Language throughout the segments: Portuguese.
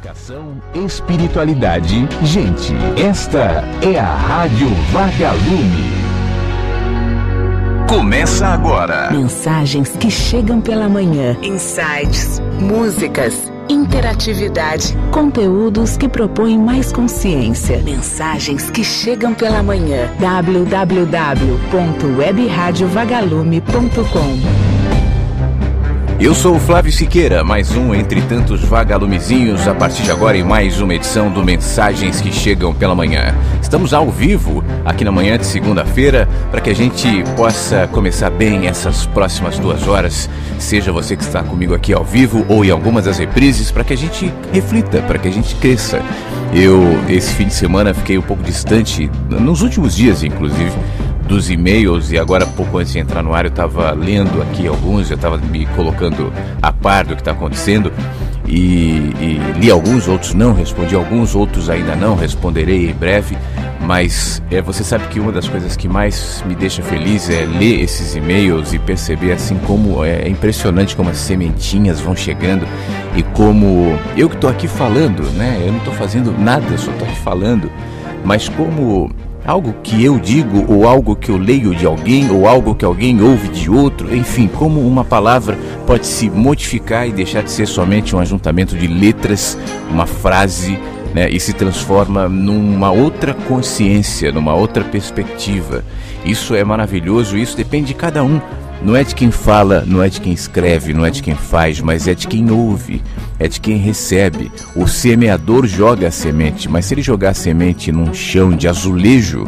Comunicação, espiritualidade. Gente, esta é a Rádio Vagalume. Começa agora. Mensagens que chegam pela manhã. Insights, músicas, interatividade. Conteúdos que propõem mais consciência. Mensagens que chegam pela manhã. www.webradiovagalume.com eu sou o Flávio Siqueira, mais um entre tantos vagalumezinhos, a partir de agora em mais uma edição do Mensagens que Chegam pela Manhã. Estamos ao vivo aqui na manhã de segunda-feira para que a gente possa começar bem essas próximas duas horas, seja você que está comigo aqui ao vivo ou em algumas das reprises, para que a gente reflita, para que a gente cresça. Eu, esse fim de semana, fiquei um pouco distante, nos últimos dias inclusive dos e-mails e agora pouco antes de entrar no ar eu estava lendo aqui alguns, eu estava me colocando a par do que está acontecendo e, e, li alguns, outros não, respondi alguns, outros ainda não, responderei em breve. Mas é, você sabe que uma das coisas que mais me deixa feliz é ler esses e-mails e perceber assim como é, é impressionante como as sementinhas vão chegando e como eu que estou aqui falando, né? Eu não estou fazendo nada, só estou aqui falando. Mas como algo que eu digo, ou algo que eu leio de alguém, ou algo que alguém ouve de outro, enfim, como uma palavra pode se modificar e deixar de ser somente um ajuntamento de letras, uma frase, né, e se transforma numa outra consciência, numa outra perspectiva. Isso é maravilhoso, isso depende de cada um. Não é de quem fala, não é de quem escreve, não é de quem faz, mas é de quem ouve, é de quem recebe. O semeador joga a semente, mas se ele jogar a semente num chão de azulejo,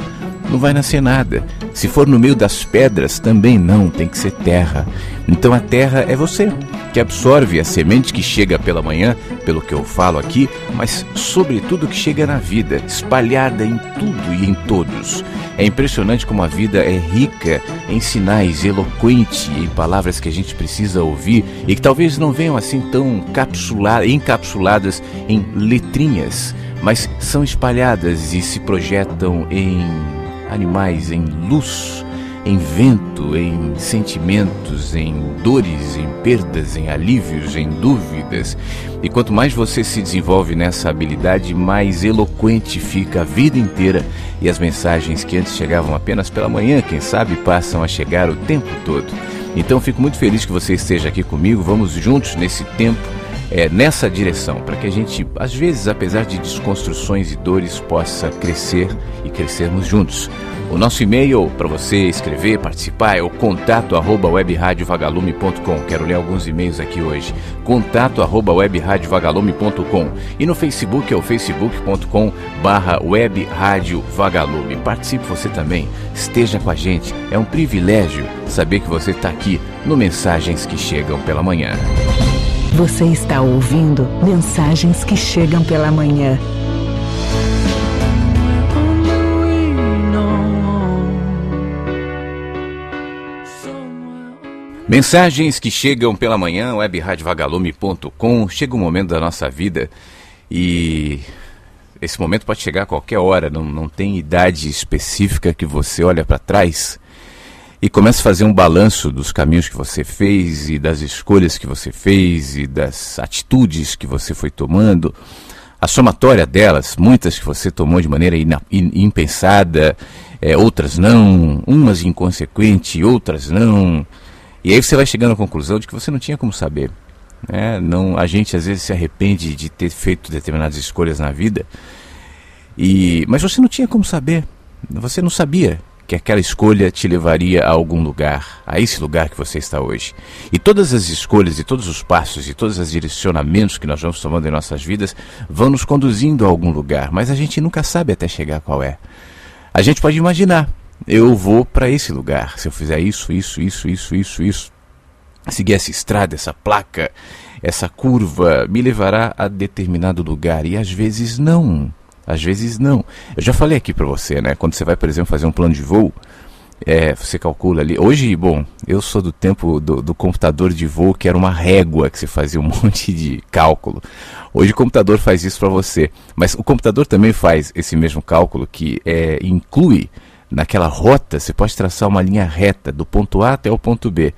não vai nascer nada. Se for no meio das pedras, também não, tem que ser terra. Então a terra é você que absorve a semente que chega pela manhã, pelo que eu falo aqui, mas sobretudo que chega na vida, espalhada em tudo e em todos. É impressionante como a vida é rica em sinais, eloquente em palavras que a gente precisa ouvir e que talvez não venham assim tão encapsuladas em letrinhas, mas são espalhadas e se projetam em animais, em luz em vento, em sentimentos, em dores, em perdas, em alívios, em dúvidas. E quanto mais você se desenvolve nessa habilidade, mais eloquente fica a vida inteira e as mensagens que antes chegavam apenas pela manhã, quem sabe, passam a chegar o tempo todo. Então fico muito feliz que você esteja aqui comigo. Vamos juntos nesse tempo é, nessa direção, para que a gente, às vezes, apesar de desconstruções e dores, possa crescer e crescermos juntos. O nosso e-mail para você escrever, participar é o contato arroba webradiovagalume.com. Quero ler alguns e-mails aqui hoje. Contato arroba webradiovagalume.com e no Facebook é o facebook.com barra webradiovagalume. Participe você também, esteja com a gente. É um privilégio saber que você está aqui no Mensagens que Chegam pela Manhã. Você está ouvindo mensagens que chegam pela manhã. Mensagens que chegam pela manhã, webradiovalume.com. Chega o um momento da nossa vida e esse momento pode chegar a qualquer hora, não, não tem idade específica que você olha para trás e comece a fazer um balanço dos caminhos que você fez e das escolhas que você fez e das atitudes que você foi tomando, a somatória delas, muitas que você tomou de maneira in, impensada, é, outras não, umas inconsequente, outras não. E aí você vai chegando à conclusão de que você não tinha como saber. Né? Não, a gente às vezes se arrepende de ter feito determinadas escolhas na vida, e, mas você não tinha como saber. Você não sabia que aquela escolha te levaria a algum lugar, a esse lugar que você está hoje. E todas as escolhas e todos os passos e todos os direcionamentos que nós vamos tomando em nossas vidas vão nos conduzindo a algum lugar, mas a gente nunca sabe até chegar qual é. A gente pode imaginar, eu vou para esse lugar, se eu fizer isso, isso, isso, isso, isso, isso, seguir essa estrada, essa placa, essa curva, me levará a determinado lugar e às vezes não às vezes não. Eu já falei aqui para você, né? Quando você vai, por exemplo, fazer um plano de voo, é, você calcula ali. Hoje, bom, eu sou do tempo do, do, computador de voo que era uma régua que você fazia um monte de cálculo. Hoje o computador faz isso para você, mas o computador também faz esse mesmo cálculo que é, inclui naquela rota. Você pode traçar uma linha reta do ponto A até o ponto B.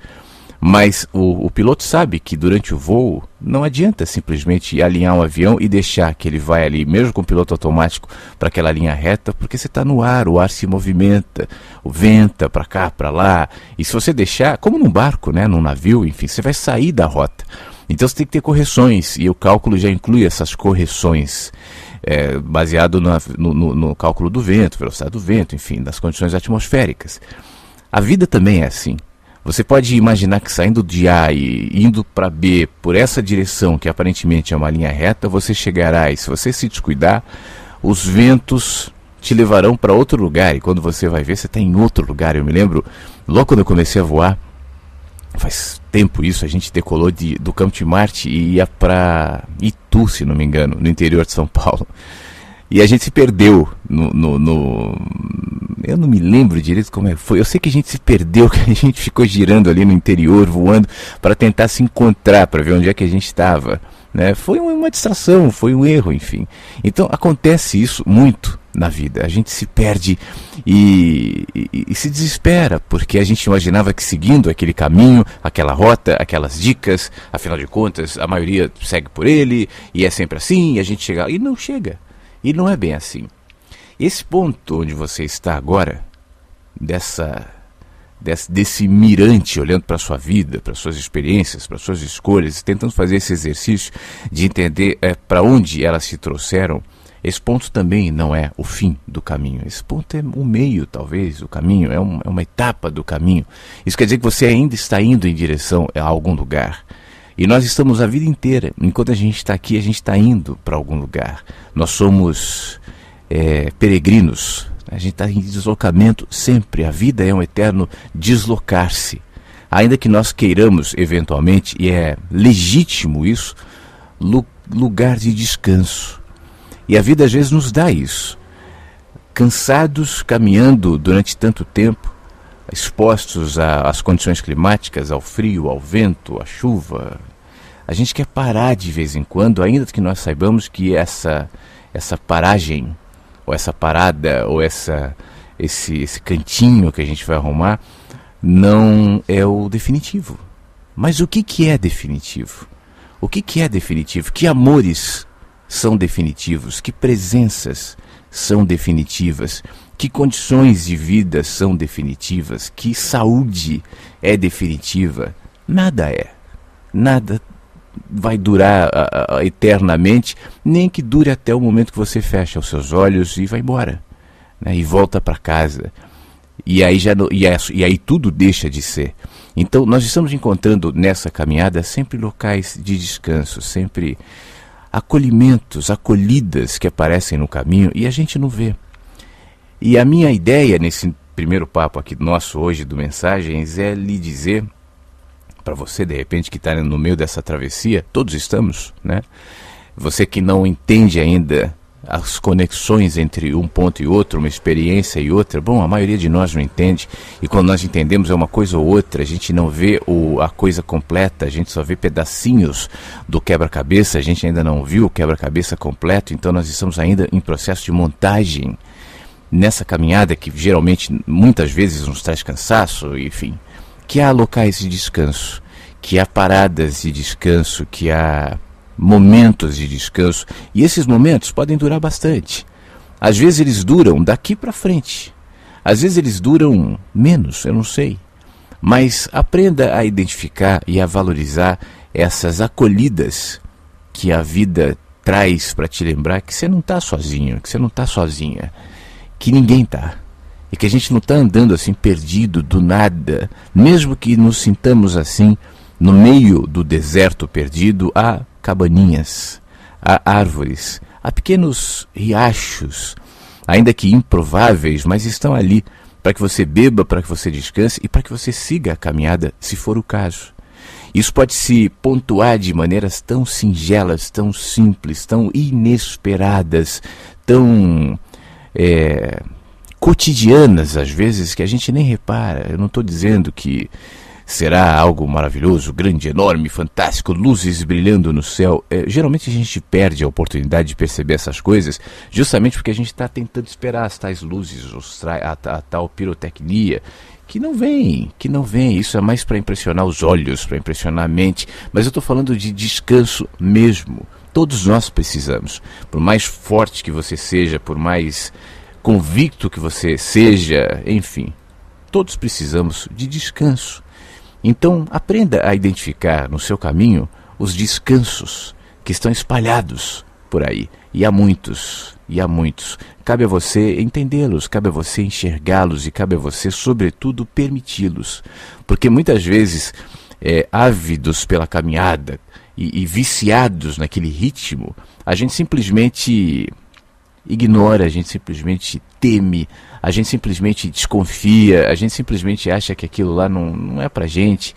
Mas o, o, piloto sabe que durante o voo não adianta simplesmente alinhar um avião e deixar que ele vai ali, mesmo com o piloto automático, para aquela linha reta, porque você está no ar, o ar se movimenta, o venta para cá, para lá. E se você deixar, como num barco, né, num navio, enfim, você vai sair da rota. Então você tem que ter correções, e o cálculo já inclui essas correções. É, baseado na, no, no, no cálculo do vento, velocidade do vento, enfim, das condições atmosféricas. A vida também é assim. Você pode imaginar que saindo de A e indo para B por essa direção, que aparentemente é uma linha reta, você chegará e se você se descuidar, os ventos te levarão para outro lugar e quando você vai ver, você está em outro lugar. Eu me lembro, logo quando eu comecei a voar, faz tempo isso, a gente decolou de, do Campo de Marte e ia para Itu, se não me engano, no interior de São Paulo. E a gente se perdeu no, no, no eu não me lembro direito como é, foi. Eu sei que a gente se perdeu, que a gente ficou girando ali no interior, voando, para tentar se encontrar, para ver onde é que a gente estava. Né? Foi uma distração, foi um erro, enfim. Então acontece isso muito na vida. A gente se perde e, e, e, se desespera, porque a gente imaginava que seguindo aquele caminho, aquela rota, aquelas dicas, afinal de contas, a maioria segue por ele e é sempre assim, e a gente chega. E não chega. E não é bem assim. Esse ponto onde você está agora, dessa, desse, desse mirante olhando para a sua vida, para suas experiências, para suas escolhas, tentando fazer esse exercício de entender é, para onde elas se trouxeram, esse ponto também não é o fim do caminho. Esse ponto é o meio, talvez, o caminho, é, um, é, uma etapa do caminho. Isso quer dizer que você ainda está indo em direção a algum lugar. E nós estamos a vida inteira. Enquanto a gente está aqui, a gente está indo para algum lugar. Nós somos é, peregrinos. A gente está em deslocamento sempre. A vida é um eterno deslocar-se. Ainda que nós queiramos, eventualmente, e é legítimo isso, lu lugar de descanso. E a vida às vezes nos dá isso. Cansados caminhando durante tanto tempo, expostos às condições climáticas, ao frio, ao vento, à chuva, a gente quer parar de vez em quando, ainda que nós saibamos que essa, essa paragem ou essa parada, ou essa, esse, esse cantinho que a gente vai arrumar, não é o definitivo. Mas o que, que é definitivo? O que, que é definitivo? Que amores são definitivos? Que presenças são definitivas? Que condições de vida são definitivas? Que saúde é definitiva? Nada é. Nada vai durar a, a, eternamente, nem que dure até o momento que você fecha os seus olhos e vai embora, né? e volta para casa. E aí, já, e, aí, é, e aí tudo deixa de ser. Então, nós estamos encontrando nessa caminhada sempre locais de descanso, sempre acolhimentos, acolhidas que aparecem no caminho e a gente não vê. E a minha ideia nesse primeiro papo aqui nosso hoje do Mensagens é lhe dizer para você de repente que está no meio dessa travessia, todos estamos, né? Você que não entende ainda as conexões entre um ponto e outro, uma experiência e outra. Bom, a maioria de nós não entende, e quando nós entendemos é uma coisa ou outra, a gente não vê o, a coisa completa, a gente só vê pedacinhos do quebra-cabeça, a gente ainda não viu o quebra-cabeça completo, então nós estamos ainda em processo de montagem nessa caminhada que geralmente muitas vezes nos traz cansaço, enfim, que há locais de descanso, que há paradas de descanso, que há momentos de descanso, e esses momentos podem durar bastante. Às vezes eles duram daqui para frente. Às vezes eles duram menos, eu não sei. Mas aprenda a identificar e a valorizar essas acolhidas que a vida traz para te lembrar que você não está sozinho, que você não está sozinha, que ninguém está e que a gente não está andando assim perdido do nada, mesmo que nos sintamos assim no meio do deserto perdido, há cabaninhas, há árvores, há pequenos riachos, ainda que improváveis, mas estão ali para que você beba, para que você descanse e para que você siga a caminhada, se for o caso. Isso pode se pontuar de maneiras tão singelas, tão simples, tão inesperadas, tão é, cotidianas, às vezes, que a gente nem repara. Eu não estou dizendo que será algo maravilhoso, grande, enorme, fantástico, luzes brilhando no céu. É, geralmente a gente perde a oportunidade de perceber essas coisas justamente porque a gente está tentando esperar as tais luzes, os, a, a, a tal pirotecnia. Que não vem, que não vem. Isso é mais para impressionar os olhos, para impressionar a mente. Mas eu estou falando de descanso mesmo. Todos nós precisamos. Por mais forte que você seja, por mais convicto que você seja, enfim, todos precisamos de descanso. Então, aprenda a identificar no seu caminho os descansos que estão espalhados por aí. E há muitos, e há muitos. Cabe a você entendê-los, cabe a você enxergá-los e cabe a você, sobretudo, permiti-los. Porque muitas vezes, é, ávidos pela caminhada e, e viciados naquele ritmo, a gente simplesmente ignora, a gente simplesmente teme, a gente simplesmente desconfia, a gente simplesmente acha que aquilo lá não, não é pra gente,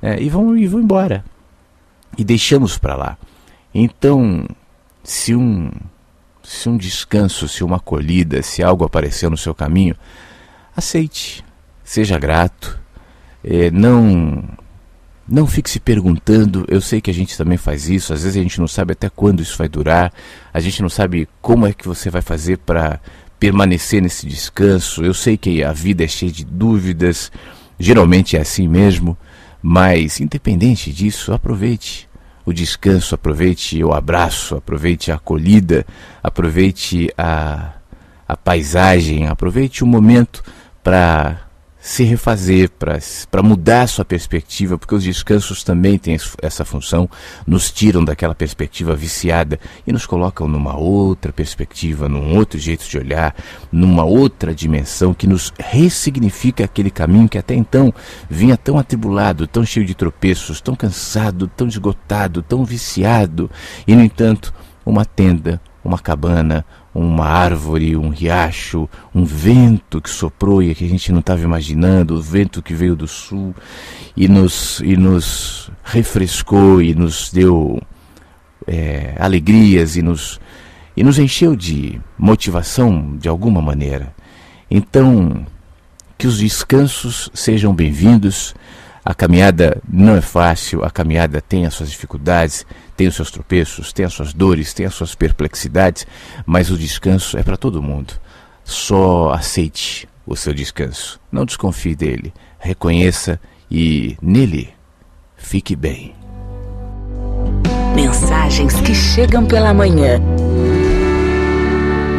né? e, vão, e vão embora. E deixamos para lá. Então, se um, se um descanso, se uma acolhida, se algo aparecer no seu caminho, aceite, seja grato, é, não não fique se perguntando, eu sei que a gente também faz isso, às vezes a gente não sabe até quando isso vai durar, a gente não sabe como é que você vai fazer para permanecer nesse descanso. Eu sei que a vida é cheia de dúvidas, geralmente é assim mesmo, mas independente disso, aproveite o descanso, aproveite o abraço, aproveite a acolhida, aproveite a, a paisagem, aproveite o momento para se refazer, para mudar sua perspectiva, porque os descansos também têm essa função, nos tiram daquela perspectiva viciada e nos colocam numa outra perspectiva, num outro jeito de olhar, numa outra dimensão que nos ressignifica aquele caminho que até então vinha tão atribulado, tão cheio de tropeços, tão cansado, tão esgotado, tão viciado, e no entanto, uma tenda, uma cabana, uma árvore, um riacho, um vento que soprou e que a gente não estava imaginando, o vento que veio do sul e nos, e nos refrescou e nos deu é, alegrias e nos, e nos encheu de motivação de alguma maneira. Então, que os descansos sejam bem-vindos a caminhada não é fácil, a caminhada tem as suas dificuldades, tem os seus tropeços, tem as suas dores, tem as suas perplexidades, mas o descanso é para todo mundo. Só aceite o seu descanso. Não desconfie dele, reconheça e nele fique bem. Mensagens que chegam pela manhã.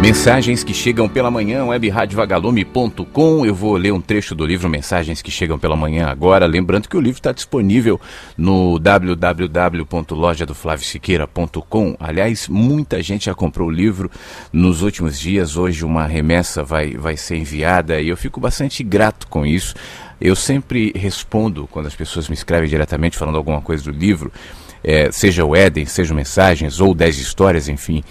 Mensagens que chegam pela manhã, webradiovagalume.com. Eu vou ler um trecho do livro Mensagens que chegam pela manhã agora. Lembrando que o livro está disponível no www.loja-do-flavio-siqueira.com. Aliás, muita gente já comprou o livro nos últimos dias. Hoje uma remessa vai, vai ser enviada e eu fico bastante grato com isso. Eu sempre respondo quando as pessoas me escrevem diretamente falando alguma coisa do livro, é, seja o Éden, seja Mensagens ou Dez Histórias, enfim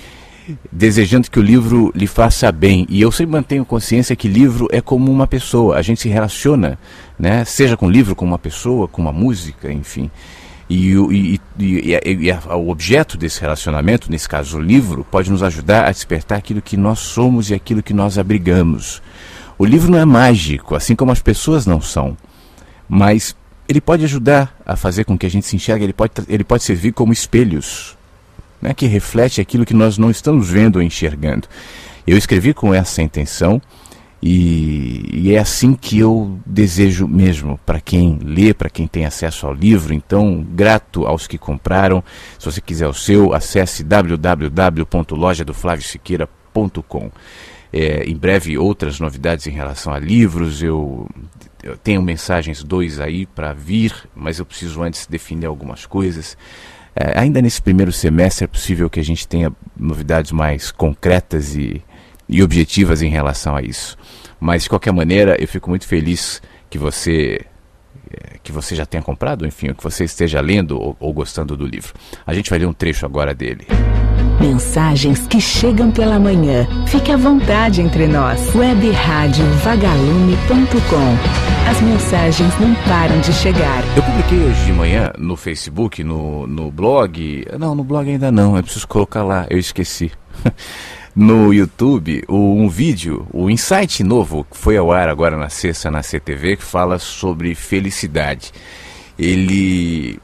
desejando que o livro lhe faça bem. E eu sempre mantenho consciência que livro é como uma pessoa, a gente se relaciona, né? seja com livro, com uma pessoa, com uma música, enfim. E, e, e, e a, o objeto desse relacionamento, nesse caso o livro, pode nos ajudar a despertar aquilo que nós somos e aquilo que nós abrigamos. O livro não é mágico, assim como as pessoas não são, mas ele pode ajudar a fazer com que a gente se enxergue, ele pode, ele pode servir como espelhos né, que reflete aquilo que nós não estamos vendo ou enxergando. Eu escrevi com essa intenção e, e é assim que eu desejo mesmo para quem lê, para quem tem acesso ao livro. Então, grato aos que compraram. Se você quiser o seu, acesse www.lojadoflaviosiqueira.com. É, em breve outras novidades em relação a livros. Eu, eu tenho mensagens dois aí para vir, mas eu preciso antes definir algumas coisas. É, ainda nesse primeiro semestre é possível que a gente tenha novidades mais concretas e, e objetivas em relação a isso. Mas de qualquer maneira, eu fico muito feliz que você é, que você já tenha comprado, enfim, que você esteja lendo ou, ou gostando do livro. A gente vai ler um trecho agora dele mensagens que chegam pela manhã. Fique à vontade entre nós. webradiovagalume.com As mensagens não param de chegar. Eu publiquei hoje de manhã no Facebook, no, no blog. Não, no blog ainda não. Eu preciso colocar lá. Eu esqueci. no YouTube um vídeo, o um insight novo que foi ao ar agora na sexta na CTV que fala sobre felicidade. Ele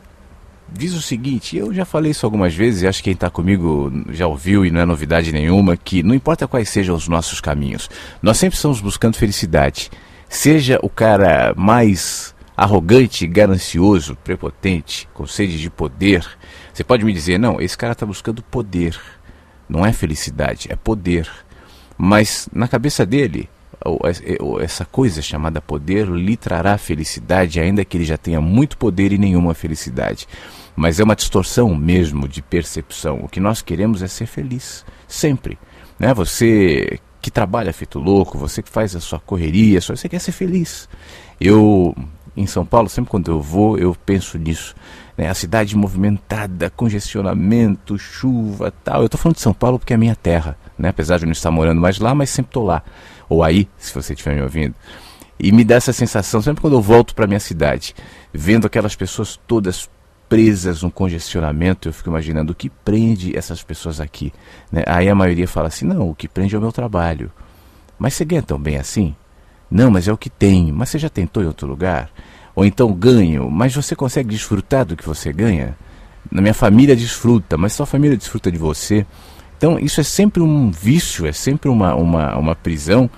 diz o seguinte: eu já falei isso algumas vezes, e acho que quem está comigo já ouviu e não é novidade nenhuma, que não importa quais sejam os nossos caminhos, nós sempre estamos buscando felicidade. Seja o cara mais arrogante, ganancioso, prepotente, com sede de poder, você pode me dizer: não, esse cara está buscando poder. Não é felicidade, é poder. Mas na cabeça dele, é, essa coisa chamada poder lhe trará felicidade, ainda que ele já tenha muito poder e nenhuma felicidade. Mas é uma distorção mesmo de percepção. O que nós queremos é ser feliz, sempre. Né? Você que trabalha feito louco, você que faz a sua correria, só você quer ser feliz. Eu, em São Paulo, sempre quando eu vou, eu penso nisso. Né? A cidade movimentada, congestionamento, chuva tal. Eu estou falando de São Paulo porque é a minha terra. Né? Apesar de eu não estar morando mais lá, mas sempre estou lá. Ou aí, se você estiver me ouvindo e me dá essa sensação sempre quando eu volto para minha cidade, vendo aquelas pessoas todas presas no congestionamento, eu fico imaginando o que prende essas pessoas aqui. Né? Aí a maioria fala assim: não, o que prende é o meu trabalho. Mas você ganha tão bem assim? Não, mas é o que tem. Mas você já tentou em outro lugar? Ou então ganho, mas você consegue desfrutar do que você ganha? Na minha família desfruta, mas sua família desfruta de você. Então isso é sempre um vício, é sempre uma, uma, uma prisão.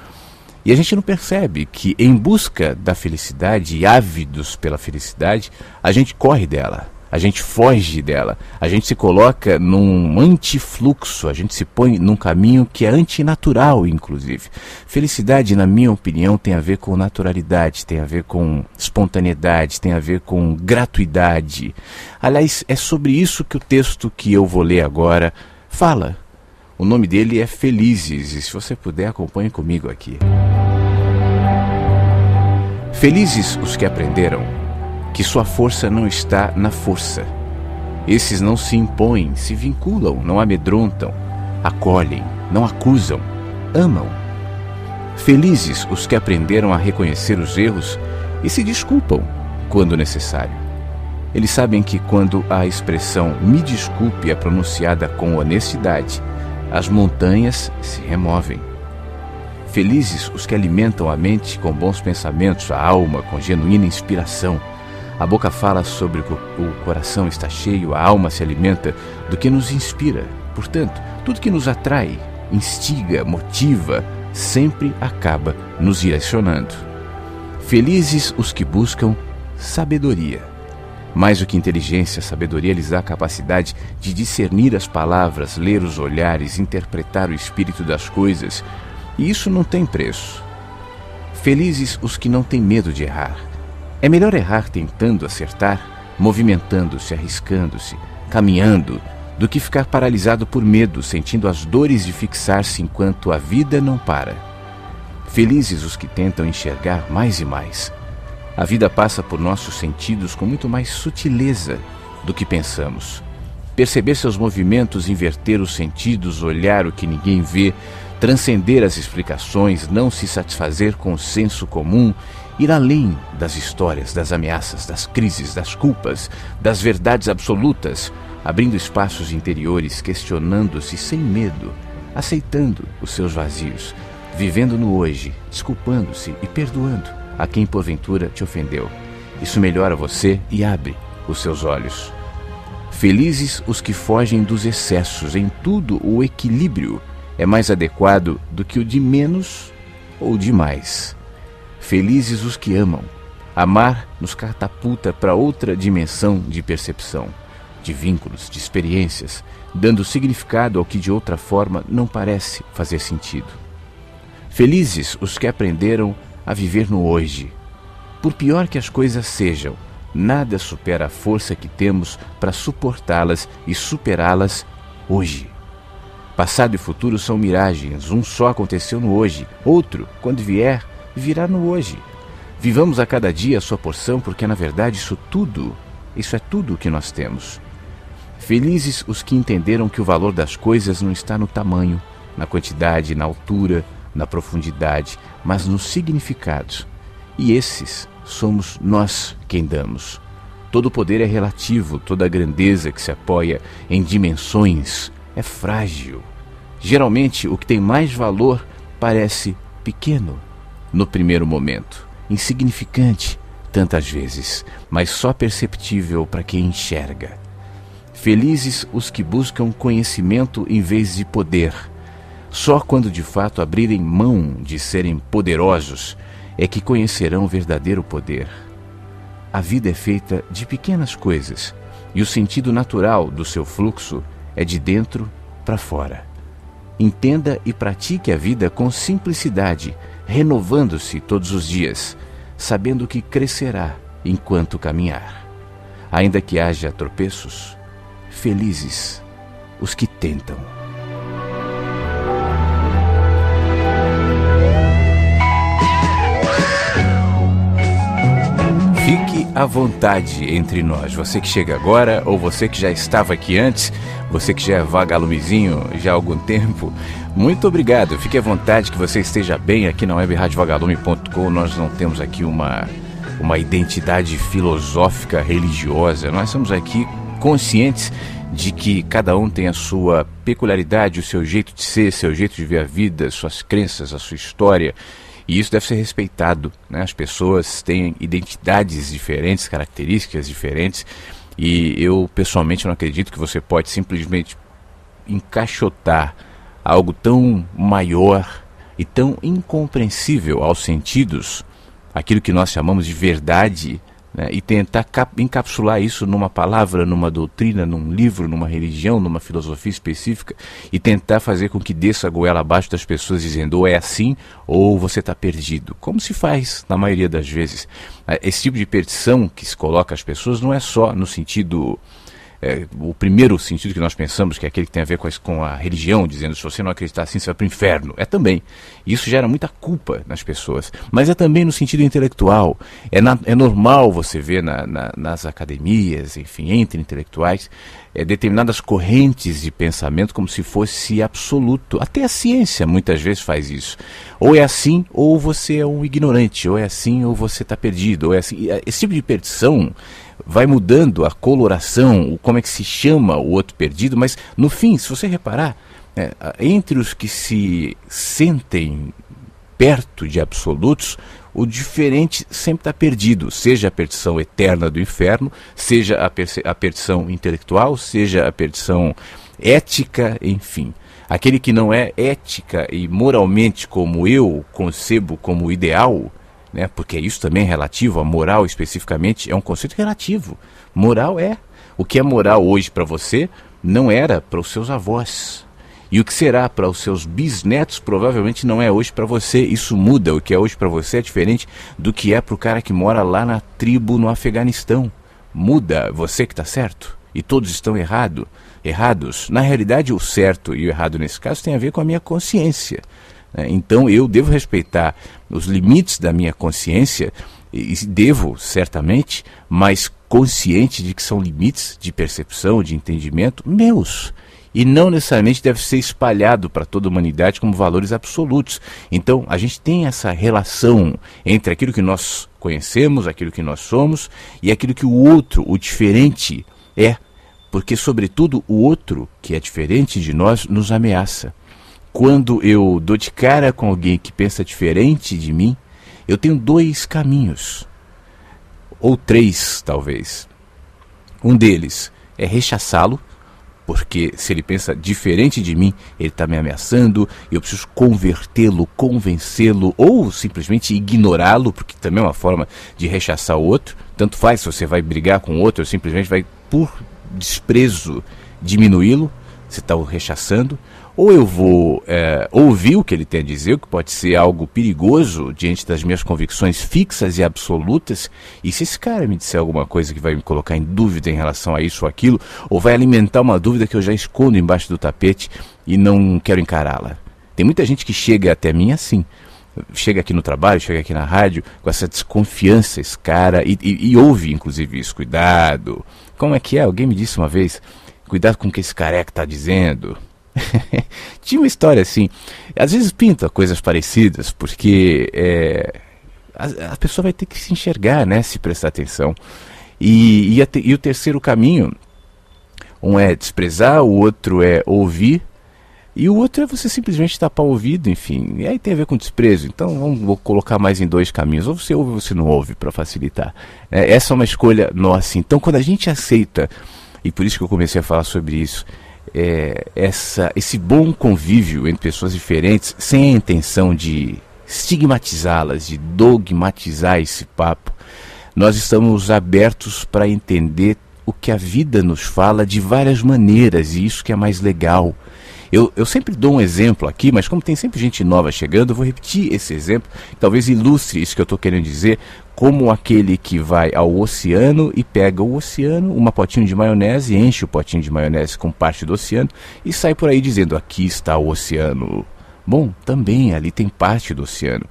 E a gente não percebe que, em busca da felicidade, ávidos pela felicidade, a gente corre dela a gente foge dela, a gente se coloca num antifluxo, a gente se põe num caminho que é antinatural, inclusive. Felicidade, na minha opinião, tem a ver com naturalidade, tem a ver com espontaneidade, tem a ver com gratuidade. Aliás, é sobre isso que o texto que eu vou ler agora fala. O nome dele é Felizes, e se você puder, acompanhe comigo aqui. Felizes os que aprenderam que sua força não está na força. Esses não se impõem, se vinculam, não amedrontam, acolhem, não acusam, amam. Felizes os que aprenderam a reconhecer os erros e se desculpam quando necessário. Eles sabem que quando a expressão me desculpe é pronunciada com honestidade, as montanhas se removem. Felizes os que alimentam a mente com bons pensamentos, a alma com genuína inspiração a boca fala sobre o o coração está cheio, a alma se alimenta do que nos inspira. Portanto, tudo que nos atrai, instiga, motiva, sempre acaba nos direcionando. Felizes os que buscam sabedoria. Mais do que inteligência, sabedoria lhes dá a capacidade de discernir as palavras, ler os olhares, interpretar o espírito das coisas, e isso não tem preço. Felizes os que não têm medo de errar, é melhor errar tentando acertar, movimentando-se, arriscando-se, caminhando, do que ficar paralisado por medo, sentindo as dores de fixar-se enquanto a vida não para. Felizes os que tentam enxergar mais e mais. A vida passa por nossos sentidos com muito mais sutileza do que pensamos. Perceber seus movimentos, inverter os sentidos, olhar o que ninguém vê, transcender as explicações, não se satisfazer com o senso comum ir além das histórias, das ameaças, das crises, das culpas, das verdades absolutas, abrindo espaços interiores, questionando-se sem medo, aceitando os seus vazios, vivendo no hoje, desculpando-se e perdoando a quem porventura te ofendeu. Isso melhora você e abre os seus olhos. Felizes os que fogem dos excessos, em tudo o equilíbrio é mais adequado do que o de menos ou de mais. Felizes os que amam. Amar nos catapulta para outra dimensão de percepção, de vínculos, de experiências, dando significado ao que de outra forma não parece fazer sentido. Felizes os que aprenderam a viver no hoje. Por pior que as coisas sejam, nada supera a força que temos para suportá-las e superá-las hoje. Passado e futuro são miragens, um só aconteceu no hoje, outro, quando vier, virá no hoje. Vivamos a cada dia a sua porção, porque na verdade isso tudo, isso é tudo o que nós temos. Felizes os que entenderam que o valor das coisas não está no tamanho, na quantidade, na altura, na profundidade, mas nos significados. E esses somos nós quem damos. Todo poder é relativo, toda grandeza que se apoia em dimensões é frágil. Geralmente, o que tem mais valor parece pequeno no primeiro momento, insignificante tantas vezes, mas só perceptível para quem enxerga. Felizes os que buscam conhecimento em vez de poder. Só quando de fato abrirem mão de serem poderosos é que conhecerão o verdadeiro poder. A vida é feita de pequenas coisas e o sentido natural do seu fluxo é de dentro para fora. Entenda e pratique a vida com simplicidade renovando-se todos os dias, sabendo que crescerá enquanto caminhar. Ainda que haja tropeços, felizes os que tentam. à vontade entre nós. Você que chega agora, ou você que já estava aqui antes, você que já é vagalumezinho já há algum tempo, muito obrigado. Fique à vontade que você esteja bem aqui na web radiovagalume.com. Nós não temos aqui uma, uma identidade filosófica religiosa. Nós estamos aqui conscientes de que cada um tem a sua peculiaridade, o seu jeito de ser, seu jeito de ver a vida, suas crenças, a sua história e isso deve ser respeitado. Né? As pessoas têm identidades diferentes, características diferentes, e eu pessoalmente não acredito que você pode simplesmente encaixotar algo tão maior e tão incompreensível aos sentidos, aquilo que nós chamamos de verdade né, e tentar encapsular isso numa palavra, numa doutrina, num livro, numa religião, numa filosofia específica e tentar fazer com que desça a goela abaixo das pessoas dizendo ou é assim ou você está perdido. Como se faz na maioria das vezes? Ah, esse tipo de perdição que se coloca às pessoas não é só no sentido é, o primeiro sentido que nós pensamos, que é aquele que tem a ver com a, com a religião, dizendo se você não acreditar assim, você vai para o inferno. É também. Isso gera muita culpa nas pessoas. Mas é também no sentido intelectual. É, na, é normal você ver na, na, nas academias, enfim, entre intelectuais, é, determinadas correntes de pensamento como se fosse absoluto. Até a ciência muitas vezes faz isso. Ou é assim, ou você é um ignorante, ou é assim, ou você está perdido, ou é assim. É, esse tipo de perdição vai mudando a coloração, como é que se chama o outro perdido, mas no fim, se você reparar, é, entre os que se sentem perto de absolutos, o diferente sempre está perdido, seja a perdição eterna do inferno, seja a, a perdição intelectual, seja a perdição ética, enfim. Aquele que não é ética e moralmente como eu concebo como ideal, né, porque isso também é relativo, a moral especificamente é um conceito relativo. Moral é. O que é moral hoje para você não era para os seus avós. E o que será para os seus bisnetos provavelmente não é hoje para você. Isso muda. O que é hoje para você é diferente do que é para o cara que mora lá na tribo no Afeganistão. Muda. Você que está certo. E todos estão errado, errados. Na realidade, o certo e o errado nesse caso tem a ver com a minha consciência. Né? Então eu devo respeitar os limites da minha consciência, e devo, certamente, mas consciente de que são limites de percepção, de entendimento meus e não necessariamente deve ser espalhado para toda a humanidade como valores absolutos. Então, a gente tem essa relação entre aquilo que nós conhecemos, aquilo que nós somos e aquilo que o outro, o diferente, é. Porque, sobretudo, o outro, que é diferente de nós, nos ameaça. Quando eu dou de cara com alguém que pensa diferente de mim, eu tenho dois caminhos, ou três, talvez. Um deles é rechaçá-lo, porque se ele pensa diferente de mim, ele está me ameaçando, e eu preciso convertê-lo, convencê-lo, ou simplesmente ignorá-lo, porque também é uma forma de rechaçar o outro. Tanto faz se você vai brigar com o outro, ou simplesmente vai, por desprezo, diminuí-lo, você está o rechaçando ou eu vou é, ouvir o que ele tem a dizer, o que pode ser algo perigoso diante das minhas convicções fixas e absolutas, e se esse cara me disser alguma coisa que vai me colocar em dúvida em relação a isso ou aquilo, ou vai alimentar uma dúvida que eu já escondo embaixo do tapete e não quero encará-la. Tem muita gente que chega até mim assim. Chega aqui no trabalho, chega aqui na rádio, com essa desconfiança, esse cara, e, e, e ouve inclusive isso. Cuidado. Como é que é? Alguém me disse uma vez: cuidado com o que esse careca está dizendo Tinha uma história assim. Às vezes pinta coisas parecidas, porque é, a, a, pessoa vai ter que se enxergar, né? Se prestar atenção. E, e, e o terceiro caminho, um é desprezar, o outro é ouvir, e o outro é você simplesmente tapar o ouvido, enfim. E aí tem a ver com desprezo. Então vamos colocar mais em dois caminhos. Ou você ouve ou você não ouve, para facilitar. É, essa é uma escolha nossa. Então quando a gente aceita, e por isso que eu comecei a falar sobre isso, é, essa, esse bom convívio entre pessoas diferentes, sem a intenção de estigmatizá-las, de dogmatizar esse papo, nós estamos abertos para entender o que a vida nos fala de várias maneiras, e isso que é mais legal. Eu, eu sempre dou um exemplo aqui, mas como tem sempre gente nova chegando, eu vou repetir esse exemplo, talvez ilustre isso que eu estou querendo dizer, como aquele que vai ao oceano e pega o oceano, uma potinho de maionese, enche o potinho de maionese com parte do oceano e sai por aí dizendo: aqui está o oceano. Bom, também ali tem parte do oceano.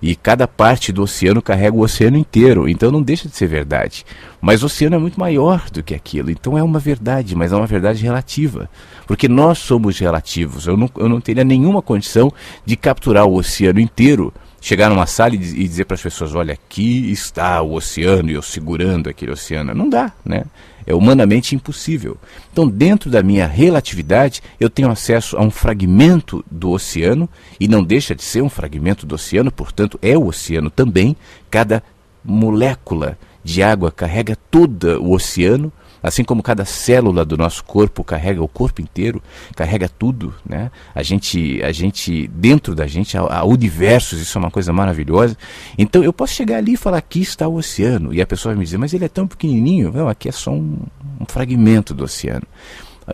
E cada parte do oceano carrega o oceano inteiro, então não deixa de ser verdade. Mas o oceano é muito maior do que aquilo, então é uma verdade, mas é uma verdade relativa. Porque nós somos relativos. Eu não, eu não teria nenhuma condição de capturar o oceano inteiro chegar numa sala e dizer para as pessoas: olha, aqui está o oceano e eu segurando aquele oceano. Não dá, né? é humanamente impossível. Então, dentro da minha relatividade, eu tenho acesso a um fragmento do oceano, e não deixa de ser um fragmento do oceano, portanto, é o oceano também. Cada molécula de água carrega todo o oceano. Assim como cada célula do nosso corpo carrega o corpo inteiro, carrega tudo, né? A gente, a gente dentro da gente há, há universos, isso é uma coisa maravilhosa. Então eu posso chegar ali e falar aqui está o oceano e a pessoa vai me dizer, mas ele é tão pequenininho, não, aqui é só um, um fragmento do oceano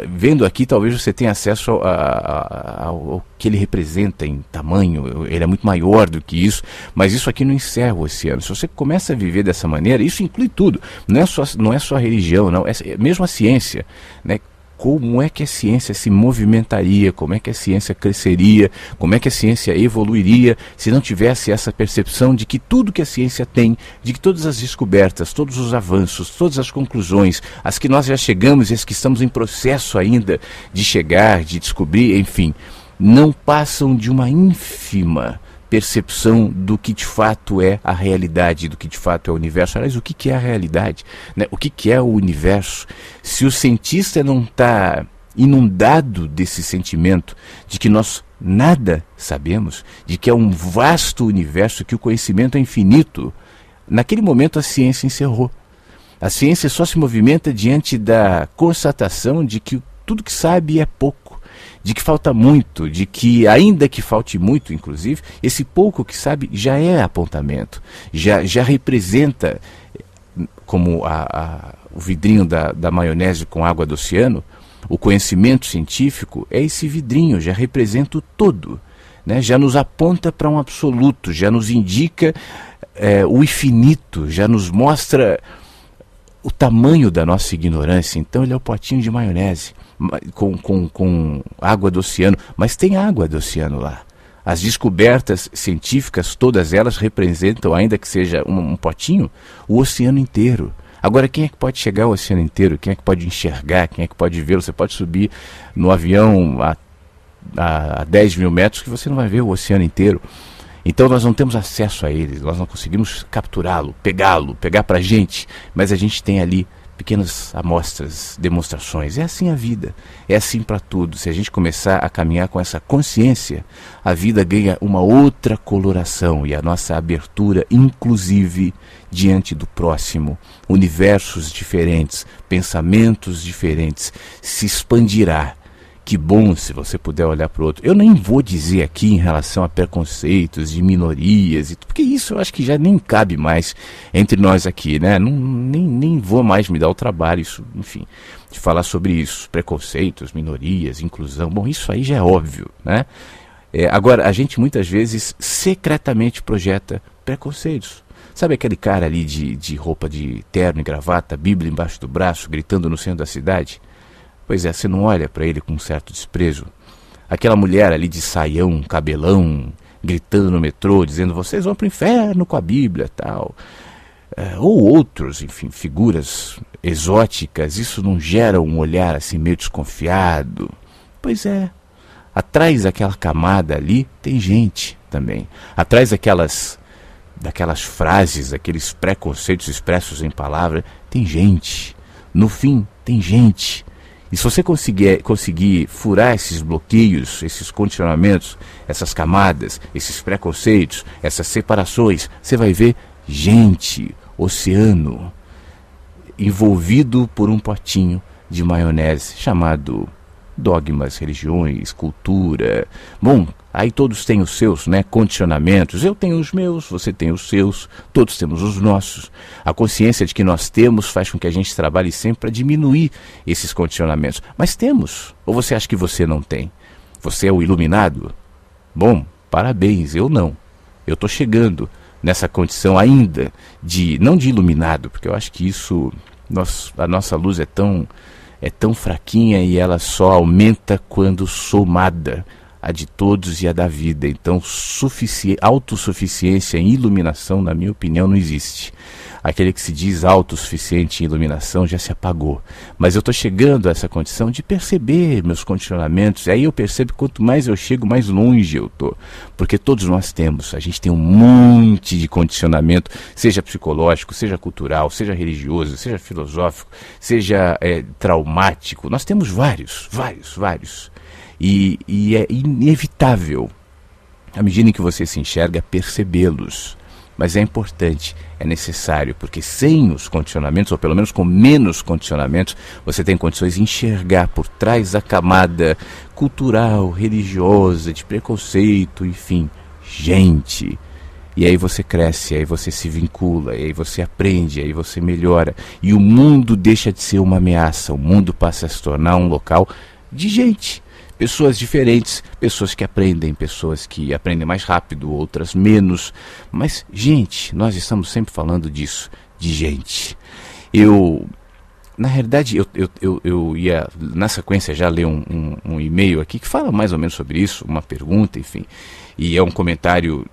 vendo aqui, talvez você tenha acesso ao, ao que ele representa em tamanho, ele é muito maior do que isso, mas isso aqui não encerra o oceano. Se você começa a viver dessa maneira, isso inclui tudo, não é só, não é só religião, não, é, é mesmo a ciência, né? como é que a ciência se movimentaria, como é que a ciência cresceria, como é que a ciência evoluiria se não tivesse essa percepção de que tudo que a ciência tem, de que todas as descobertas, todos os avanços, todas as conclusões, as que nós já chegamos e as que estamos em processo ainda de chegar, de descobrir, enfim, não passam de uma ínfima percepção do que de fato é a realidade, do que de fato é o universo. Aliás, o que, que é a realidade? Né? O que, que é o universo? Se o cientista não está inundado desse sentimento de que nós nada sabemos, de que é um vasto universo, que o conhecimento é infinito, naquele momento a ciência encerrou. A ciência só se movimenta diante da constatação de que tudo que sabe é pouco de que falta muito, de que, ainda que falte muito, inclusive, esse pouco que sabe já é apontamento, já, já representa, como a, a, o vidrinho da, da maionese com água do oceano, o conhecimento científico é esse vidrinho, já representa o todo. Né, já nos aponta para um absoluto, já nos indica é, o infinito, já nos mostra o tamanho da nossa ignorância. Então, ele é o potinho de maionese com, com, com água do oceano, mas tem água do oceano lá. As descobertas científicas, todas elas representam, ainda que seja um, um potinho, o oceano inteiro. Agora, quem é que pode chegar ao oceano inteiro? Quem é que pode enxergar? Quem é que pode vê-lo? Você pode subir no avião a, a, a 10 mil metros que você não vai ver o oceano inteiro. Então nós não temos acesso a ele, nós não conseguimos capturá-lo, pegá-lo, pegar para a gente, mas a gente tem ali pequenas amostras, demonstrações. É assim a vida, é assim para tudo. Se a gente começar a caminhar com essa consciência, a vida ganha uma outra coloração e a nossa abertura, inclusive diante do próximo, universos diferentes, pensamentos diferentes, se expandirá que bom se você puder olhar para o outro. Eu nem vou dizer aqui em relação a preconceitos de minorias, porque isso eu acho que já nem cabe mais entre nós aqui, né? Não, nem, nem vou mais me dar o trabalho, isso, enfim, de falar sobre isso. Preconceitos, minorias, inclusão. Bom, isso aí já é óbvio, né? É, agora, a gente muitas vezes secretamente projeta preconceitos. Sabe aquele cara ali de, de roupa de terno e gravata, Bíblia embaixo do braço, gritando no centro da cidade? Pois é, você não olha para ele com um certo desprezo. Aquela mulher ali de saião, cabelão, gritando no metrô, dizendo vocês vão para o inferno com a Bíblia tal. É, ou outros, enfim, figuras exóticas, isso não gera um olhar assim meio desconfiado? Pois é. Atrás daquela camada ali tem gente também. Atrás daquelas daquelas frases, daqueles preconceitos expressos em palavras, tem gente. No fim, tem gente e se você conseguir, eh, conseguir furar esses bloqueios, esses condicionamentos, essas camadas, esses preconceitos, essas separações, você vai ver gente, oceano, envolvido por um potinho de maionese chamado dogmas, religiões, cultura. Bom, Aí todos têm os seus né, condicionamentos. Eu tenho os meus, você tem os seus, todos temos os nossos. A consciência de que nós temos faz com que a gente trabalhe sempre para diminuir esses condicionamentos. Mas temos. Ou você acha que você não tem? Você é o iluminado? Bom, parabéns, eu não. Eu estou chegando nessa condição ainda de não de iluminado, porque eu acho que isso nós, a nossa luz é tão é tão fraquinha e ela só aumenta quando somada a de todos e a da vida. Então, autossuficiência em iluminação, na minha opinião, não existe. Aquele que se diz autossuficiente em iluminação já se apagou. Mas eu estou chegando a essa condição de perceber meus condicionamentos. E aí eu percebo que quanto mais eu chego, mais longe eu estou. Porque todos nós temos, a gente tem um monte de condicionamento, seja psicológico, seja cultural, seja religioso, seja filosófico, seja é, traumático. Nós temos vários, vários, vários. E, e é inevitável, à medida em que você se enxerga, percebê-los. Mas é importante, é necessário, porque sem os condicionamentos, ou pelo menos com menos condicionamentos, você tem condições de enxergar por trás da camada cultural, religiosa, de preconceito, enfim, gente. E aí você cresce, aí você se vincula, aí você aprende, aí você melhora. E o mundo deixa de ser uma ameaça, o mundo passa a se tornar um local de gente pessoas diferentes, pessoas que aprendem, pessoas que aprendem mais rápido, outras menos. Mas, gente, nós estamos sempre falando disso, de gente. Eu. Na realidade, eu, eu, eu, eu ia, na sequência, já ler um, um, um e-mail aqui que fala mais ou menos sobre isso, uma pergunta, enfim. E é um comentário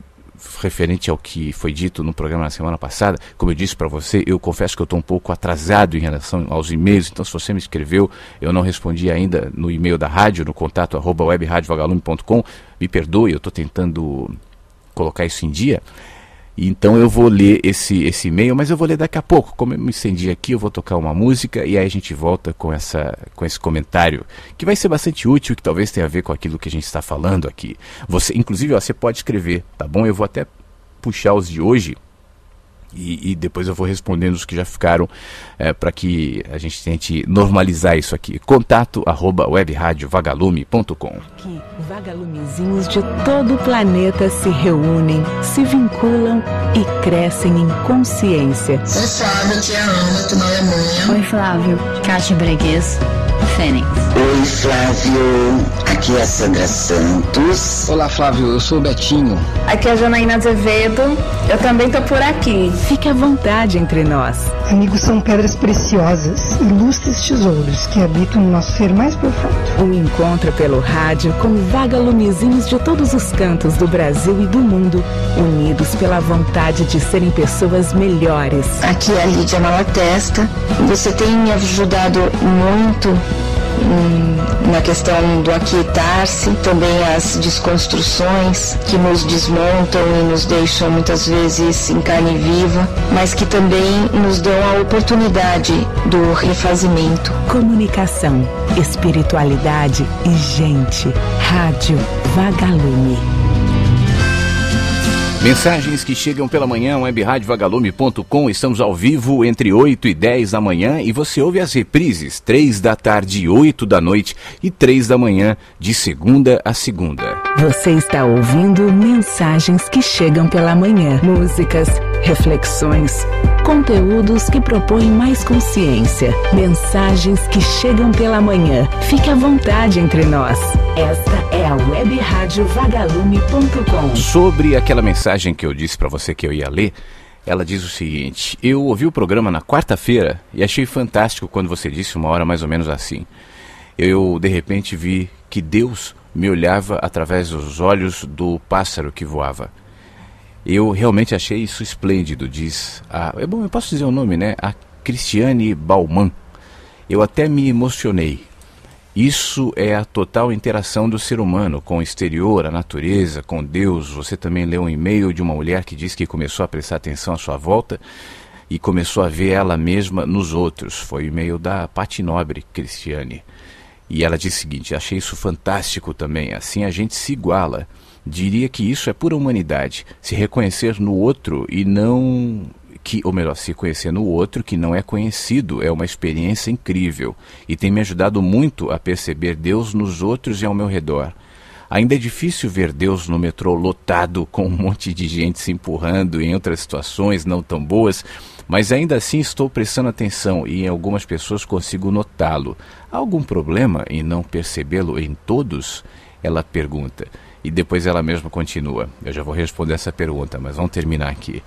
referente ao que foi dito no programa na semana passada, como eu disse para você, eu confesso que eu estou um pouco atrasado em relação aos e-mails, então se você me escreveu, eu não respondi ainda no e-mail da rádio, no contato arroba webradiovagalume.com, me perdoe, eu estou tentando colocar isso em dia, então eu vou ler esse, esse e-mail, mas eu vou ler daqui a pouco. Como eu me estendi aqui, eu vou tocar uma música e aí a gente volta com, essa, com esse comentário, que vai ser bastante útil, que talvez tenha a ver com aquilo que a gente está falando aqui. Você, Inclusive, ó, você pode escrever, tá bom? Eu vou até puxar os de hoje e, e, depois eu vou respondendo os que já ficaram é, para que a gente tente normalizar isso aqui. Contato arroba webradiovagalume.com Aqui, vagalumezinhos de todo o planeta se reúnem, se vinculam e crescem em consciência. Oi, Flávio, que amo, tu do Alemanha. Oi, Flávio, Cátia Breguês. Fênix. Oi, Flávio. Aqui é a Sandra Santos. Olá, Flávio. Eu sou o Betinho. Aqui é a Janaína Azevedo. Eu também tô por aqui. Fique à vontade entre nós. Amigos são pedras preciosas, ilustres tesouros que habitam o nosso ser mais profundo. Um encontro pelo rádio com vagalumezinhos de todos os cantos do Brasil e do mundo, unidos pela vontade de serem pessoas melhores. Aqui é a Lídia Malatesta. Você tem me ajudado muito Hum, na questão do aquietar-se, também as desconstruções que nos desmontam e nos deixam muitas vezes em carne viva, mas que também nos dão a oportunidade do refazimento. Comunicação, espiritualidade e gente. Rádio Vagalume. Mensagens que chegam pela manhã, webradiovagalume.com. Estamos ao vivo entre 8 e 10 da manhã e você ouve as reprises 3 da tarde, 8 da noite e 3 da manhã, de segunda a segunda. Você está ouvindo mensagens que chegam pela manhã, músicas, reflexões Conteúdos que propõem mais consciência. Mensagens que chegam pela manhã. Fique à vontade entre nós. Esta é a Web Rádio Vagalume.com. Sobre aquela mensagem que eu disse para você que eu ia ler, ela diz o seguinte: Eu ouvi o programa na quarta-feira e achei fantástico quando você disse uma hora mais ou menos assim. Eu de repente vi que Deus me olhava através dos olhos do pássaro que voava. Eu realmente achei isso esplêndido, diz a. É bom, eu posso dizer o nome, né? A Cristiane Bauman. Eu até me emocionei. Isso é a total interação do ser humano com o exterior, a natureza, com Deus. Você também leu um e-mail de uma mulher que diz que começou a prestar atenção à sua volta e começou a ver ela mesma nos outros. Foi o e-mail da Pati Nobre, Cristiane. E ela diz o seguinte: achei isso fantástico também. Assim a gente se iguala diria que isso é pura humanidade. Se reconhecer no outro e não que, ou melhor, se conhecer no outro que não é conhecido, é uma experiência incrível e tem me ajudado muito a perceber Deus nos outros e ao meu redor. Ainda é difícil ver Deus no metrô lotado com um monte de gente se empurrando em outras situações não tão boas, mas ainda assim estou prestando atenção e em algumas pessoas consigo notá-lo. Há algum problema em não percebê-lo em todos? Ela pergunta. E depois ela mesma continua. Eu já vou responder essa pergunta, mas vamos terminar aqui.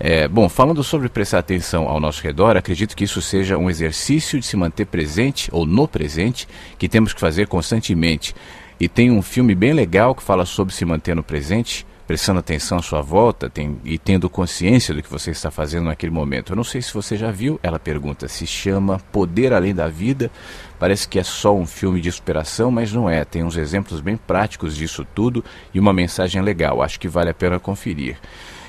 É, bom, falando sobre prestar atenção ao nosso redor, acredito que isso seja um exercício de se manter presente ou no presente que temos que fazer constantemente. E tem um filme bem legal que fala sobre se manter no presente, prestando atenção à sua volta tem, e tendo consciência do que você está fazendo naquele momento. Eu não sei se você já viu, ela pergunta, se chama Poder Além da Vida, Parece que é só um filme de superação, mas não é. Tem uns exemplos bem práticos disso tudo e uma mensagem legal. Acho que vale a pena conferir.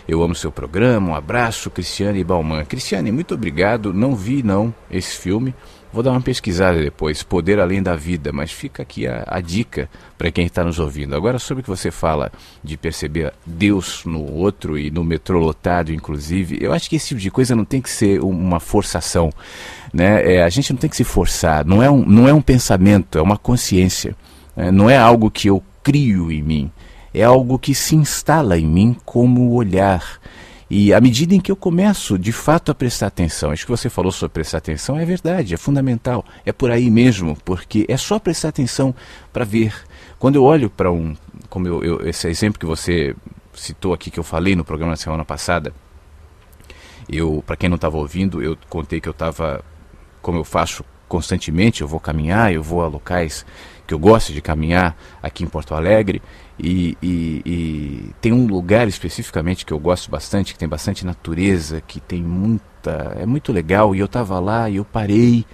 Eu amo seu programa. Um abraço, Cristiane e Balman. Cristiane, muito obrigado. Não vi não esse filme. Vou dar uma pesquisada depois, Poder Além da Vida, mas fica aqui a, a dica para quem está nos ouvindo. Agora, sobre o que você fala de perceber Deus no outro e no metrô lotado, inclusive, eu acho que esse tipo de coisa não tem que ser uma forçação. Né? É, a gente não tem que se forçar, não é um, não é um pensamento, é uma consciência. Né? não é algo que eu crio em mim, é algo que se instala em mim como olhar e à medida em que eu começo de fato a prestar atenção, acho que você falou sobre prestar atenção é verdade, é fundamental, é por aí mesmo, porque é só prestar atenção para ver. Quando eu olho para um, como eu, eu, esse exemplo que você citou aqui, que eu falei no programa da semana passada, eu, para quem não estava ouvindo, eu contei que eu estava, como eu faço constantemente, eu vou caminhar, eu vou a locais que eu gosto de caminhar aqui em Porto Alegre, e, e, e, tem um lugar especificamente que eu gosto bastante, que tem bastante natureza, que tem muita. é muito legal. E eu estava lá e eu parei.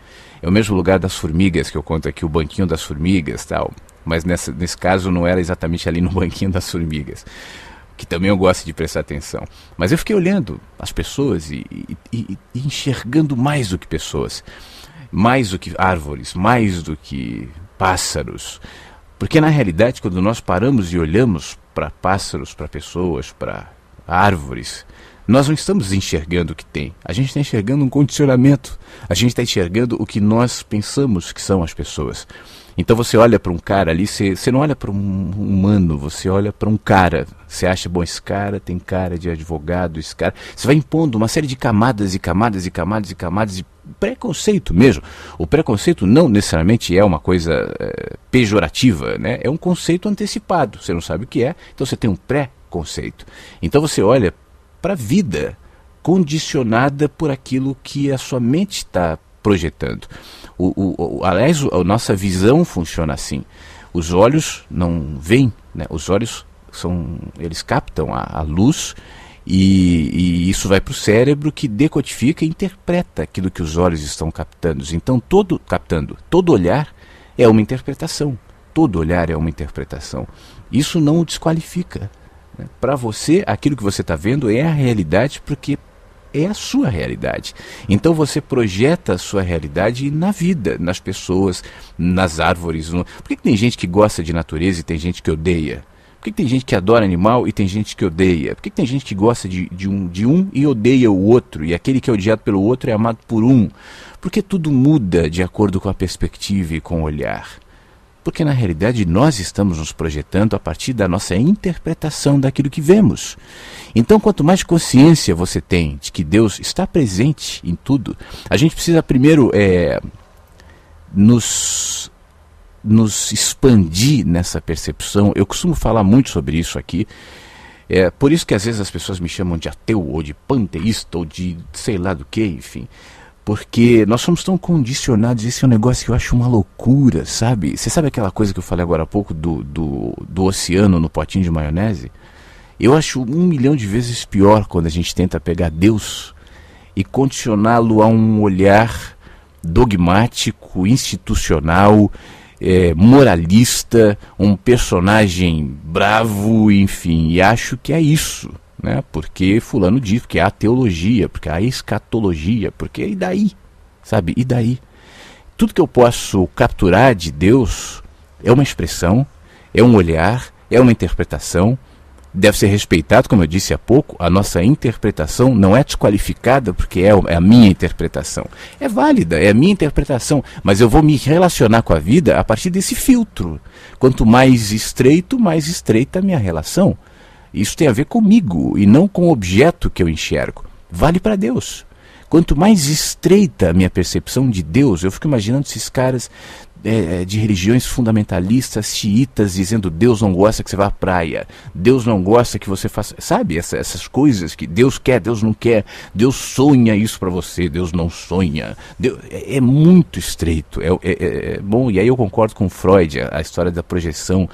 É o mesmo lugar das formigas que eu conto aqui, o banquinho das formigas tal. Mas nessa, nesse caso não era exatamente ali no banquinho das formigas. Que também eu gosto de prestar atenção. Mas eu fiquei olhando as pessoas e, e enxergando mais do que pessoas, mais do que árvores, mais do que pássaros, porque na realidade, quando nós paramos e olhamos para pássaros, para pessoas, para árvores, nós não estamos enxergando o que tem. A gente está enxergando um condicionamento. A gente está enxergando o que nós pensamos que são as pessoas. Então você olha para um cara ali, você, você não olha para um humano, você olha para um cara. Você acha, bom, esse cara tem cara de advogado, esse cara. Você vai impondo uma série de camadas e camadas e camadas e camadas e preconceito mesmo. O preconceito não necessariamente é uma coisa é, pejorativa, né? É um conceito antecipado. Você não sabe o que é, então você tem um pré-conceito. Então você olha para a vida condicionada por aquilo que a sua mente está projetando. O, o, o, aliás, a nossa visão funciona assim. Os olhos não veem, né? os olhos são, eles captam a, a luz e, e isso vai para o cérebro que decodifica e interpreta aquilo que os olhos estão captando. Então, todo captando, todo olhar é uma interpretação. Todo olhar é uma interpretação. Isso não o desqualifica. Né? Para você, aquilo que você está vendo é a realidade, porque é a sua realidade. Então você projeta a sua realidade na vida, nas pessoas, nas árvores. No... Por que, que tem gente que gosta de natureza e tem gente que odeia? que, que, tem gente que adora animal e tem gente que odeia? Por que, que tem gente que gosta de, de, um, de um e odeia o outro? E aquele que é odiado pelo outro é amado por um? Porque tudo muda de acordo com a perspectiva e com o olhar. Porque na realidade nós estamos nos projetando a partir da nossa interpretação daquilo que vemos. Então, quanto mais consciência você tem de que Deus está presente em tudo, a gente precisa primeiro é, nos nos expandir nessa percepção. Eu costumo falar muito sobre isso aqui. É por isso que às vezes as pessoas me chamam de ateu ou de panteísta ou de sei lá do que, enfim. Porque nós somos tão condicionados, esse é um negócio que eu acho uma loucura, sabe? Você sabe aquela coisa que eu falei agora há pouco do, do, do oceano no potinho de maionese? Eu acho um milhão de vezes pior quando a gente tenta pegar Deus e condicioná-lo a um olhar dogmático, institucional, é, moralista, um personagem bravo, enfim, e acho que é isso. Né? Porque Fulano diz, porque há é teologia, porque há é escatologia, porque é, e daí? Sabe? E daí? Tudo que eu posso capturar de Deus é uma expressão, é um olhar, é uma interpretação, deve ser respeitado, como eu disse há pouco, a nossa interpretação não é desqualificada porque é, é a minha interpretação. É válida, é a minha interpretação, mas eu vou me relacionar com a vida a partir desse filtro. Quanto mais estreito, mais estreita a minha relação. Isso tem a ver comigo e não com o objeto que eu enxergo. Vale para Deus. Quanto mais estreita a minha percepção de Deus, eu fico imaginando esses caras é, é, de religiões fundamentalistas xiitas dizendo Deus não gosta que você vá à praia, Deus não gosta que você faça, sabe, essa, essas coisas que Deus quer, Deus não quer, Deus sonha isso para você, Deus não sonha. Deus, é, é, muito estreito. É é, é, é, bom, e aí eu concordo com Freud, a, a história da projeção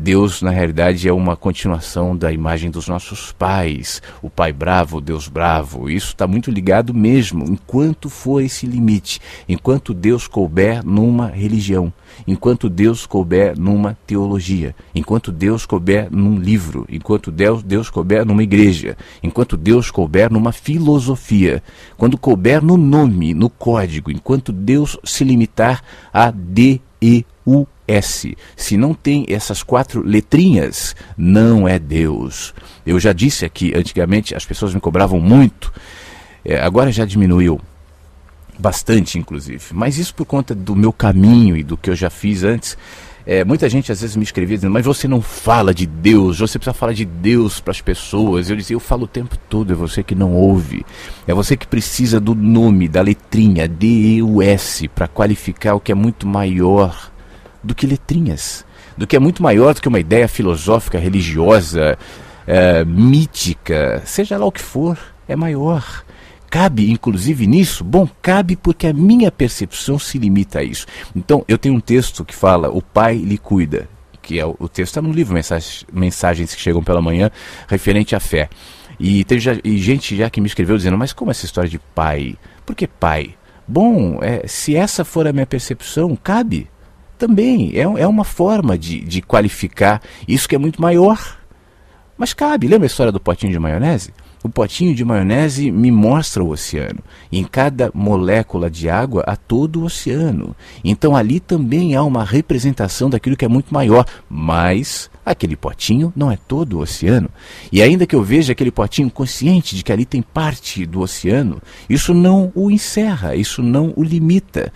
Deus, na realidade, é uma continuação da imagem dos nossos pais, o pai bravo, o Deus bravo. Isso está muito ligado mesmo, enquanto for esse limite, enquanto Deus couber numa religião, enquanto Deus couber numa teologia, enquanto Deus couber num livro, enquanto Deus, Deus couber numa igreja, enquanto Deus couber numa filosofia, quando couber no nome, no código, enquanto Deus se limitar a D, E, U, S. Se não tem essas quatro letrinhas, não é Deus. Eu já disse aqui, antigamente as pessoas me cobravam muito, é, agora já diminuiu bastante, inclusive. Mas isso por conta do meu caminho e do que eu já fiz antes. É, muita gente às vezes me escrevia dizendo, mas você não fala de Deus, você precisa falar de Deus para as pessoas. Eu dizia, eu falo o tempo todo, é você que não ouve. É você que precisa do nome, da letrinha, D-E-U-S, para qualificar o que é muito maior do que letrinhas, do que é muito maior do que uma ideia filosófica, religiosa, é, mítica, seja lá o que for, é maior. Cabe, inclusive, nisso? Bom, cabe porque a minha percepção se limita a isso. Então, eu tenho um texto que fala: O Pai lhe cuida, que é o, o texto está no livro mensagens, mensagens que chegam pela manhã referente à fé. E tem já, e gente já que me escreveu dizendo, mas como essa história de pai? Por que pai? Bom, é, se essa for a minha percepção, cabe também é, é uma forma de, de qualificar isso que é muito maior. Mas cabe, lembra a história do potinho de maionese? O potinho de maionese me mostra o oceano. Em cada molécula de água há todo o oceano. Então ali também há uma representação daquilo que é muito maior. Mas aquele potinho não é todo o oceano. E ainda que eu veja aquele potinho consciente de que ali tem parte do oceano, isso não o encerra, isso não o limita.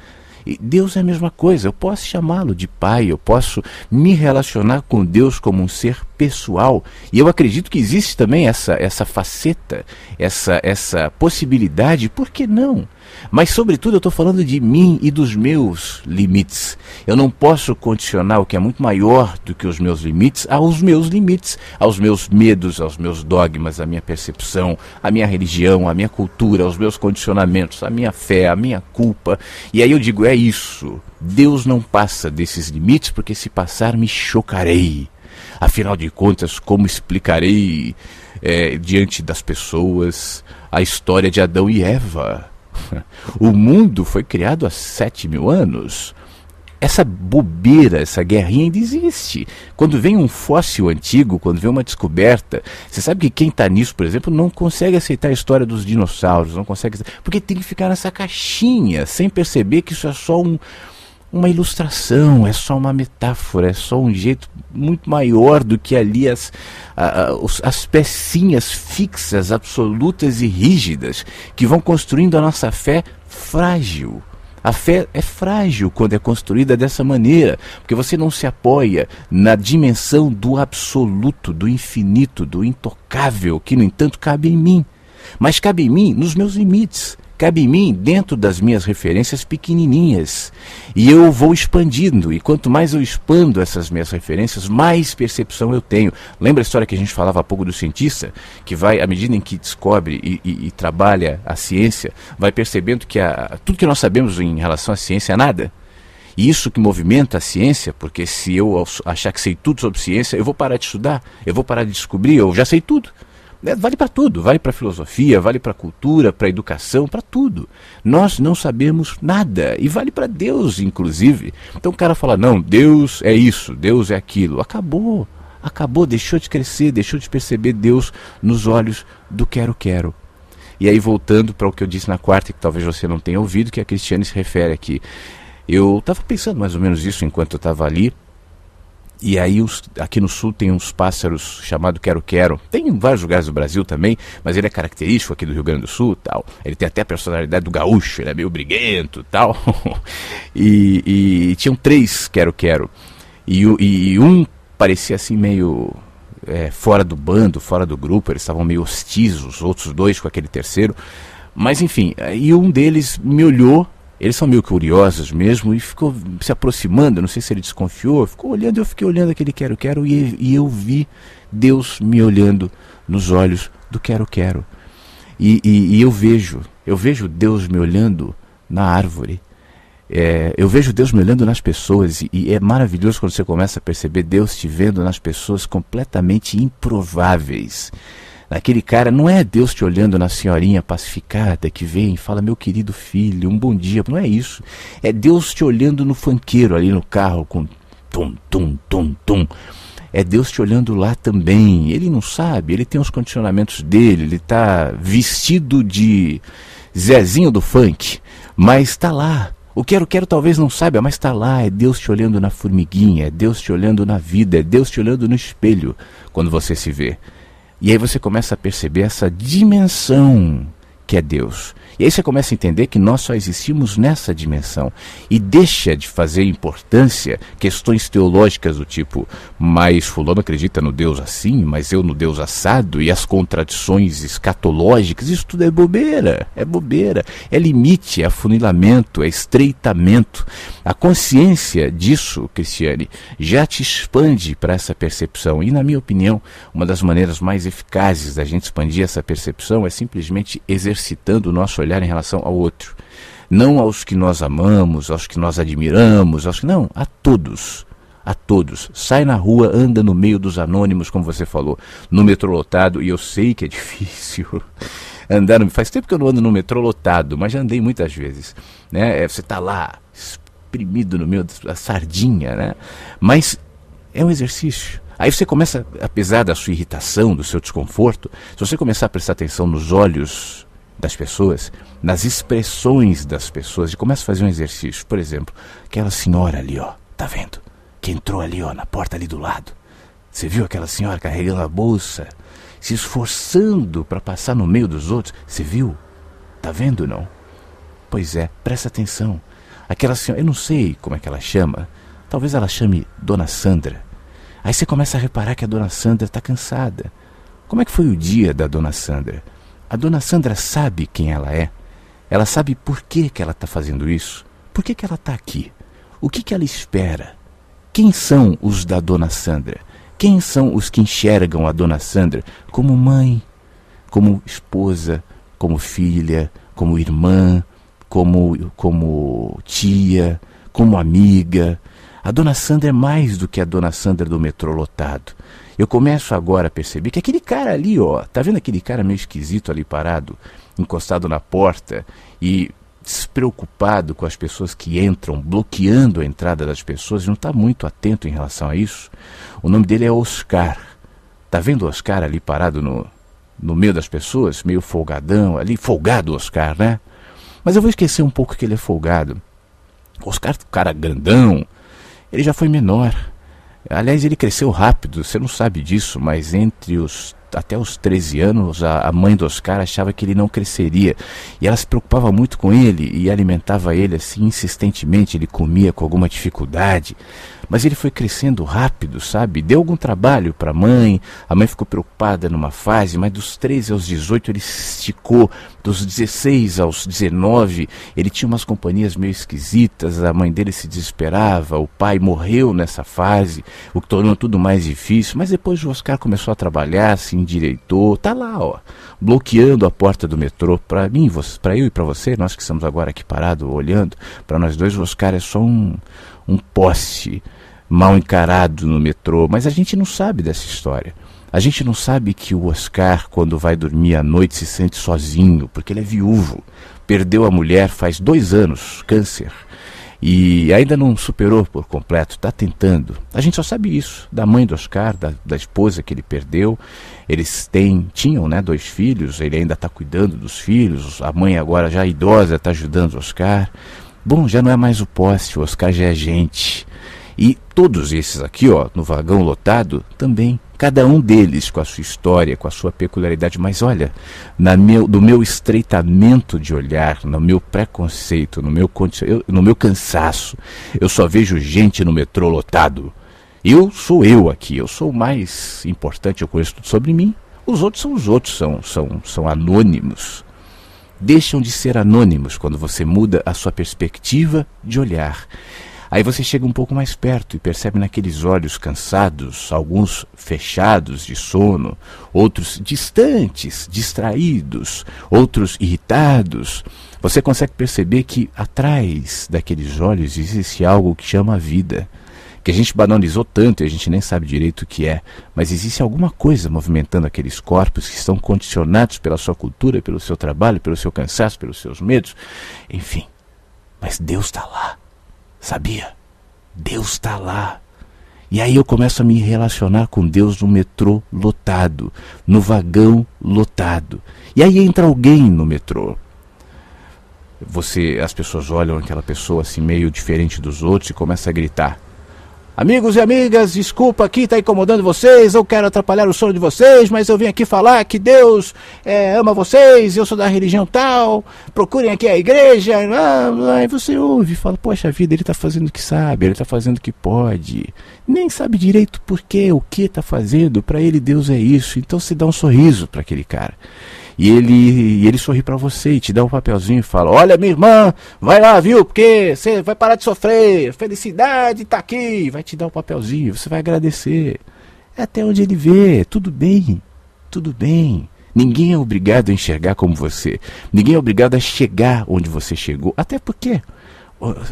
E Deus é a mesma coisa, eu posso chamá-lo de pai, eu posso me relacionar com Deus como um ser pessoal. E eu acredito que existe também essa, essa faceta, essa, essa possibilidade, por que não? Mas, sobretudo, eu estou falando de mim e dos meus limites. Eu não posso condicionar o que é muito maior do que os meus limites aos meus limites, aos meus medos, aos meus dogmas, à minha percepção, à minha religião, à minha cultura, aos meus condicionamentos, à minha fé, à minha culpa. E aí eu digo: é isso. Deus não passa desses limites, porque se passar, me chocarei. Afinal de contas, como explicarei é, diante das pessoas a história de Adão e Eva? O mundo foi criado há 7 mil anos. Essa bobeira, essa guerrinha ainda existe. Quando vem um fóssil antigo, quando vem uma descoberta, você sabe que quem está nisso, por exemplo, não consegue aceitar a história dos dinossauros, não consegue. Porque tem que ficar nessa caixinha, sem perceber que isso é só um, uma ilustração, é só uma metáfora, é só um jeito muito maior do que ali as, as, as pecinhas fixas, absolutas e rígidas que vão construindo a nossa fé frágil. A fé é frágil quando é construída dessa maneira, porque você não se apoia na dimensão do absoluto, do infinito, do intocável, que, no entanto, cabe em mim. Mas cabe em mim nos meus limites cabe em mim dentro das minhas referências pequenininhas. E eu vou expandindo, e quanto mais eu expando essas minhas referências, mais percepção eu tenho. Lembra a história que a gente falava há pouco do cientista, que vai, à medida em que descobre e, e, e trabalha a ciência, vai percebendo que a, tudo que nós sabemos em relação à ciência é nada? E isso que movimenta a ciência, porque se eu achar que sei tudo sobre ciência, eu vou parar de estudar, eu vou parar de descobrir, eu já sei tudo. Né? Vale para tudo, vale para filosofia, vale para cultura, para educação, para tudo. Nós não sabemos nada e vale para Deus, inclusive. Então o cara fala: não, Deus é isso, Deus é aquilo. Acabou, acabou, deixou de crescer, deixou de perceber Deus nos olhos do quero-quero. E aí, voltando para o que eu disse na quarta, que talvez você não tenha ouvido, que a Cristiane se refere aqui. Eu estava pensando mais ou menos isso enquanto eu estava ali, e aí os, aqui no sul tem uns pássaros chamado quero-quero. Tem em vários lugares do Brasil também, mas ele é característico aqui do Rio Grande do Sul tal. Ele tem até a personalidade do gaúcho, ele é meio briguento tal. e, e, e tinham três quero-quero. E, e, um parecia assim meio é, fora do bando, fora do grupo, eles estavam meio hostis, os outros dois com aquele terceiro. Mas enfim, e um deles me olhou eles são meio curiosos mesmo e ficou se aproximando, não sei se ele desconfiou, ficou olhando, eu fiquei olhando aquele quero quero e, e eu vi Deus me olhando nos olhos do quero quero. E, e, e eu vejo, eu vejo Deus me olhando na árvore. É, eu vejo Deus me olhando nas pessoas e é maravilhoso quando você começa a perceber Deus te vendo nas pessoas completamente improváveis naquele cara, não é Deus te olhando na senhorinha pacificada que vem e fala, meu querido filho, um bom dia. Não é isso. É Deus te olhando no fanqueiro ali no carro com tum, tum, tum, tum. É Deus te olhando lá também. Ele não sabe, ele tem os condicionamentos dele, ele está vestido de Zezinho do funk, mas está lá, o quero, quero talvez não saiba, mas está lá. É Deus te olhando na formiguinha, é Deus te olhando na vida, é Deus te olhando no espelho quando você se vê. E aí você começa a perceber essa dimensão que é Deus. E aí você começa a entender que nós só existimos nessa dimensão e deixa de fazer importância questões teológicas do tipo, mas fulano acredita no Deus assim, mas eu no Deus assado e as contradições escatológicas, isso tudo é bobeira, é bobeira, é limite, é afunilamento, é estreitamento. A consciência disso, Cristiane, já te expande para essa percepção e na minha opinião, uma das maneiras mais eficazes da gente expandir essa percepção é simplesmente exercer exercitando o nosso olhar em relação ao outro. Não aos que nós amamos, aos que nós admiramos, aos que. Não, a todos. A todos. Sai na rua, anda no meio dos anônimos, como você falou, no metrô lotado, e eu sei que é difícil andar. Faz tempo que eu não ando no metrô lotado, mas já andei muitas vezes. Né? É, você está lá, espremido no meio da sardinha, né? Mas é um exercício. Aí você começa, apesar da sua irritação, do seu desconforto, se você começar a prestar atenção nos olhos das pessoas, nas expressões das pessoas, e começa a fazer um exercício. Por exemplo, aquela senhora ali, ó, tá vendo? Que entrou ali, ó, na porta ali do lado. Você viu aquela senhora carregando a bolsa, se esforçando para passar no meio dos outros? Você viu? Tá vendo não? Pois é, presta atenção. Aquela senhora, eu não sei como é que ela chama, talvez ela chame Dona Sandra. Aí você começa a reparar que a Dona Sandra está cansada. Como é que foi o dia da Dona Sandra? A dona Sandra sabe quem ela é. Ela sabe por que, que ela está fazendo isso. Por que, que ela está aqui? O que, que ela espera? Quem são os da dona Sandra? Quem são os que enxergam a dona Sandra como mãe, como esposa, como filha, como irmã, como, como tia, como amiga? A dona Sandra é mais do que a dona Sandra do metrô lotado eu começo agora a perceber que aquele cara ali, ó, tá vendo aquele cara meio esquisito ali parado, encostado na porta e despreocupado com as pessoas que entram, bloqueando a entrada das pessoas, não está muito atento em relação a isso. O nome dele é Oscar. Tá vendo o Oscar ali parado no, no meio das pessoas, meio folgadão ali, folgado Oscar, né? Mas eu vou esquecer um pouco que ele é folgado. Oscar, cara grandão, ele já foi menor Aliás, ele cresceu rápido, você não sabe disso, mas entre os até os 13 anos, a, a, mãe do Oscar achava que ele não cresceria. E ela se preocupava muito com ele e alimentava ele assim insistentemente. Ele comia com alguma dificuldade mas ele foi crescendo rápido, sabe? Deu algum trabalho para a mãe, a mãe ficou preocupada numa fase, mas dos 13 aos 18 ele esticou, dos 16 aos 19 ele tinha umas companhias meio esquisitas, a mãe dele se desesperava, o pai morreu nessa fase, o que tornou tudo mais difícil, mas depois o Oscar começou a trabalhar, se endireitou, tá lá, ó, bloqueando a porta do metrô para mim, para eu e para você, nós que estamos agora aqui parados olhando, para nós dois o Oscar é só um um poste mal encarado no metrô, mas a gente não sabe dessa história. A gente não sabe que o Oscar, quando vai dormir à noite, se sente sozinho, porque ele é viúvo. Perdeu a mulher faz dois anos, câncer. E ainda não superou por completo, está tentando. A gente só sabe isso da mãe do Oscar, da, da esposa que ele perdeu. Eles têm, tinham né, dois filhos, ele ainda está cuidando dos filhos. A mãe, agora já idosa, está ajudando o Oscar. Bom, já não é mais o poste, o Oscar já é gente. E todos esses aqui, ó, no vagão lotado, também. Cada um deles com a sua história, com a sua peculiaridade. Mas olha, na meu, do meu estreitamento de olhar, no meu preconceito, no meu, no meu cansaço, eu só vejo gente no metrô lotado. Eu sou eu aqui, eu sou o mais importante, eu conheço tudo sobre mim. Os outros são os outros, são, são, são anônimos deixam de ser anônimos quando você muda a sua perspectiva de olhar. Aí você chega um pouco mais perto e percebe naqueles olhos cansados, alguns fechados de sono, outros distantes, distraídos, outros irritados. Você consegue perceber que atrás daqueles olhos existe algo que chama vida que a gente banalizou tanto e a gente nem sabe direito o que é, mas existe alguma coisa movimentando aqueles corpos que estão condicionados pela sua cultura, pelo seu trabalho, pelo seu cansaço, pelos seus medos, enfim. Mas Deus está lá. Sabia? Deus está lá. E aí eu começo a me relacionar com Deus no metrô lotado, no vagão lotado. E aí entra alguém no metrô. Você, as pessoas olham aquela pessoa assim meio diferente dos outros e começa a gritar: Amigos e amigas, desculpa aqui estar tá incomodando vocês, eu quero atrapalhar o sono de vocês, mas eu vim aqui falar que Deus é, ama vocês, eu sou da religião tal, procurem aqui a igreja. Ah, aí ah, você ouve e fala, poxa vida, ele está fazendo o que sabe, ele está fazendo o que pode. Nem sabe direito por que, o que está fazendo, para ele Deus é isso. Então se dá um sorriso para aquele cara. E ele, e ele sorri para você e te dá um papelzinho e fala: Olha, minha irmã, vai lá, viu? Porque você vai parar de sofrer. Felicidade tá aqui. Vai te dar um papelzinho, você vai agradecer. É até onde ele vê. Tudo bem, tudo bem. Ninguém é obrigado a enxergar como você. Ninguém é obrigado a chegar onde você chegou. Até porque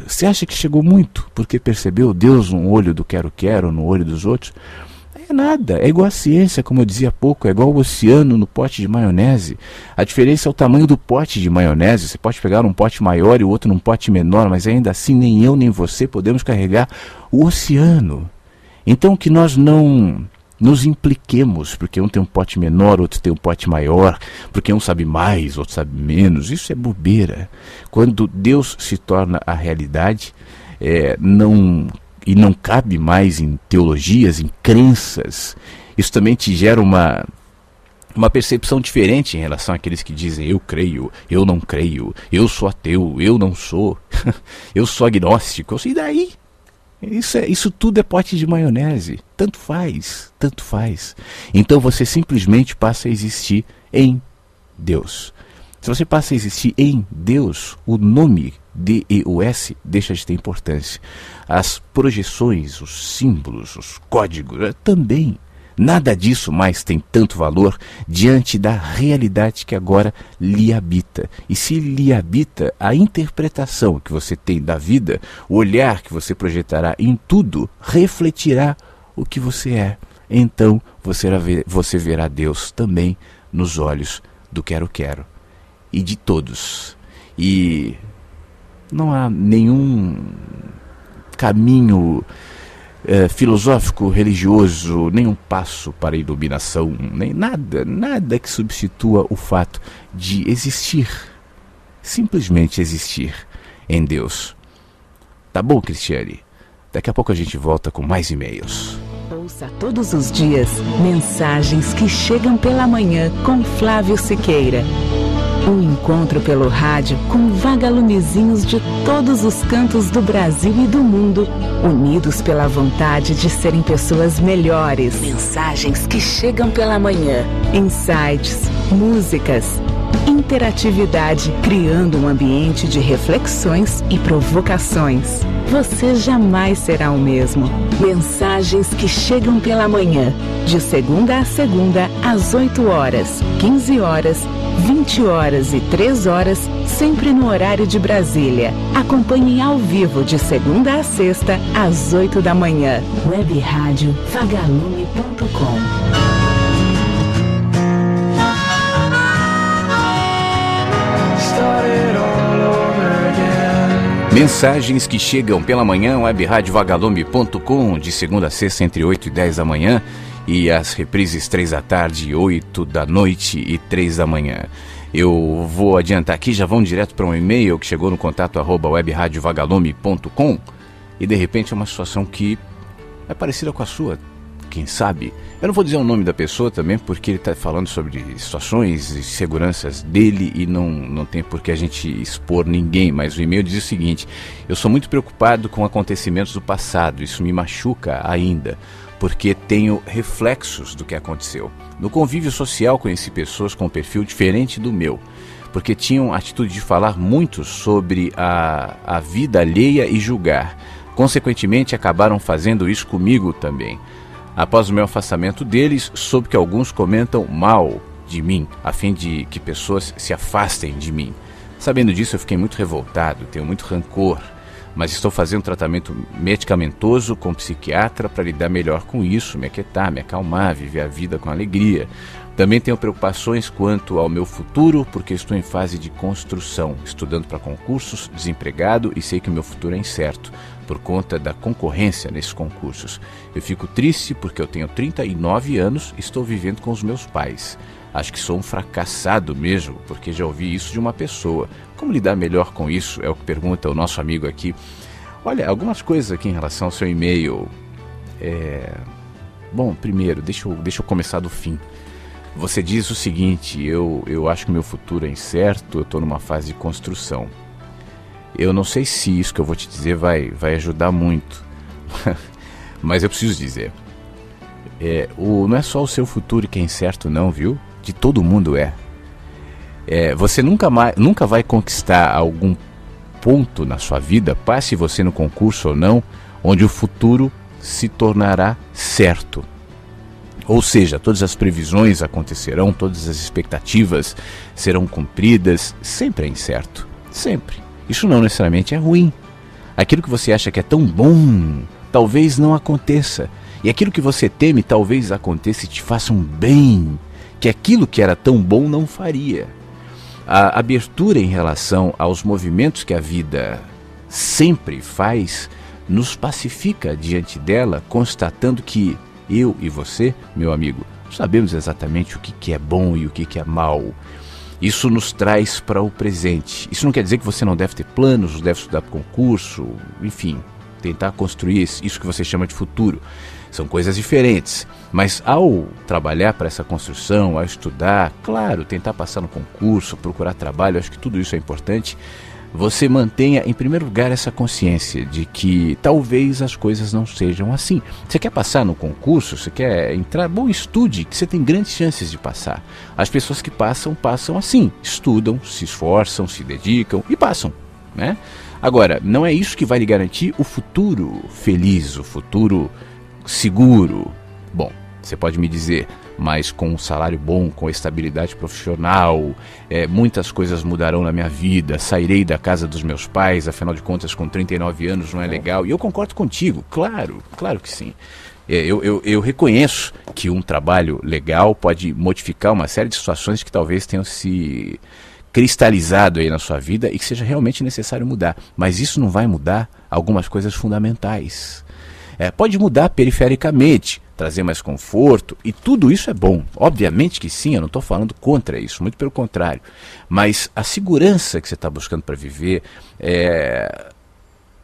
você acha que chegou muito porque percebeu Deus no olho do quero-quero, no olho dos outros é nada. É igual a ciência, como eu dizia há pouco, é igual o oceano no pote de maionese. A diferença é o tamanho do pote de maionese. Você pode pegar um pote maior e o outro num pote menor, mas ainda assim nem eu nem você podemos carregar o oceano. Então que nós não nos impliquemos, porque um tem um pote menor, outro tem um pote maior, porque um sabe mais, outro sabe menos. Isso é bobeira. Quando Deus se torna a realidade, é, não e não cabe mais em teologias, em crenças. Isso também te gera uma uma percepção diferente em relação àqueles que dizem eu creio, eu não creio, eu sou ateu, eu não sou, eu sou agnóstico. E daí? Isso, é, isso tudo é pote de maionese. Tanto faz, tanto faz. Então você simplesmente passa a existir em Deus. Se você passa a existir em Deus, o nome d e s deixa de ter importância. As projeções, os símbolos, os códigos eh, também. Nada disso mais tem tanto valor diante da realidade que agora lhe habita. E se lhe habita, a interpretação que você tem da vida, o olhar que você projetará em tudo, refletirá o que você é. Então você verá Deus também nos olhos do quero-quero e de todos. E não há nenhum caminho eh, filosófico, religioso, nenhum passo para a iluminação, nem nada, nada que substitua o fato de existir, simplesmente existir em Deus. Tá bom, Cristiane? Daqui a pouco a gente volta com mais e-mails. Ouça todos os dias mensagens que chegam pela manhã com Flávio Siqueira. Um encontro pelo rádio com vagalumezinhos de todos os cantos do Brasil e do mundo, unidos pela vontade de serem pessoas melhores. Mensagens que chegam pela manhã, insights, músicas interatividade, criando um ambiente de reflexões e provocações. Você jamais será o mesmo. Mensagens que chegam pela manhã, de segunda a segunda, às 8 horas, 15 horas, 20 horas e 3 horas, sempre no horário de Brasília. Acompanhe ao vivo de segunda a sexta, às 8 da manhã. Web Rádio Mensagens que chegam pela manhã, webradiovagalume.com, de segunda a sexta, entre 8 e 10 da manhã, e as reprises 3 da tarde, 8 da noite e 3 da manhã. Eu vou adiantar aqui, já vão direto para um e-mail que chegou no contato arroba webradiovagalume.com, e de repente é uma situação que é parecida com a sua quem sabe. Eu não vou dizer o nome da pessoa também, porque ele está falando sobre situações e seguranças dele e não, não tem por que a gente expor ninguém. Mas o e-mail diz o seguinte: Eu sou muito preocupado com acontecimentos do passado, isso me machuca ainda, porque tenho reflexos do que aconteceu. No convívio social, conheci pessoas com um perfil diferente do meu porque tinham a atitude de falar muito sobre a, a vida alheia e julgar. Consequentemente, acabaram fazendo isso comigo também. Após o meu afastamento deles, soube que alguns comentam mal de mim, a fim de que pessoas se afastem de mim. Sabendo disso, eu fiquei muito revoltado, tenho muito rancor, mas estou fazendo tratamento medicamentoso com um psiquiatra para lidar melhor com isso, me aquietar, me acalmar, viver a vida com alegria. Também tenho preocupações quanto ao meu futuro, porque estou em fase de construção, estudando para concursos, desempregado e sei que o meu futuro é incerto por conta da concorrência nesses concursos. Eu fico triste porque eu tenho 39 anos e estou vivendo com os meus pais. Acho que sou um fracassado mesmo, porque já ouvi isso de uma pessoa. Como lidar melhor com isso? É o que pergunta o nosso amigo aqui. Olha, algumas coisas aqui em relação ao seu e-mail. É... Bom, primeiro, deixa eu, deixa eu começar do fim. Você diz o seguinte: eu, eu acho que meu futuro é incerto, eu estou numa fase de construção. Eu não sei se isso que eu vou te dizer vai, vai ajudar muito, mas eu preciso dizer. É, o, não é só o seu futuro que é incerto, não, viu? De todo mundo é. é você nunca, mais, nunca vai conquistar algum ponto na sua vida, passe você no concurso ou não, onde o futuro se tornará certo. Ou seja, todas as previsões acontecerão, todas as expectativas serão cumpridas, sempre é incerto, sempre. Isso não necessariamente é ruim. Aquilo que você acha que é tão bom, talvez não aconteça. E aquilo que você teme talvez aconteça e te faça um bem que aquilo que era tão bom não faria. A abertura em relação aos movimentos que a vida sempre faz nos pacifica diante dela, constatando que eu e você, meu amigo, sabemos exatamente o que é bom e o que é mal. Isso nos traz para o presente. Isso não quer dizer que você não deve ter planos, deve estudar para concurso, enfim, tentar construir isso que você chama de futuro. São coisas diferentes, mas ao trabalhar para essa construção, ao estudar, claro, tentar passar no concurso, procurar trabalho, acho que tudo isso é importante, você mantenha em primeiro lugar essa consciência de que talvez as coisas não sejam assim. Você quer passar no concurso, você quer entrar, bom, estude, que você tem grandes chances de passar. As pessoas que passam, passam assim, estudam, se esforçam, se dedicam e passam, né? Agora, não é isso que vai lhe garantir o futuro feliz, o futuro seguro. Bom, você pode me dizer, mas com um salário bom, com estabilidade profissional, é, muitas coisas mudarão na minha vida, sairei da casa dos meus pais, afinal de contas, com 39 anos não é, é legal. E eu concordo contigo, claro, claro que sim. É, eu, eu, eu, reconheço que um trabalho legal pode modificar uma série de situações que talvez tenham se cristalizado aí na sua vida e que seja realmente necessário mudar. Mas isso não vai mudar algumas coisas fundamentais. É, pode mudar perifericamente, trazer mais conforto, e tudo isso é bom. Obviamente que sim, eu não estou falando contra isso, muito pelo contrário. Mas a segurança que você está buscando para viver é,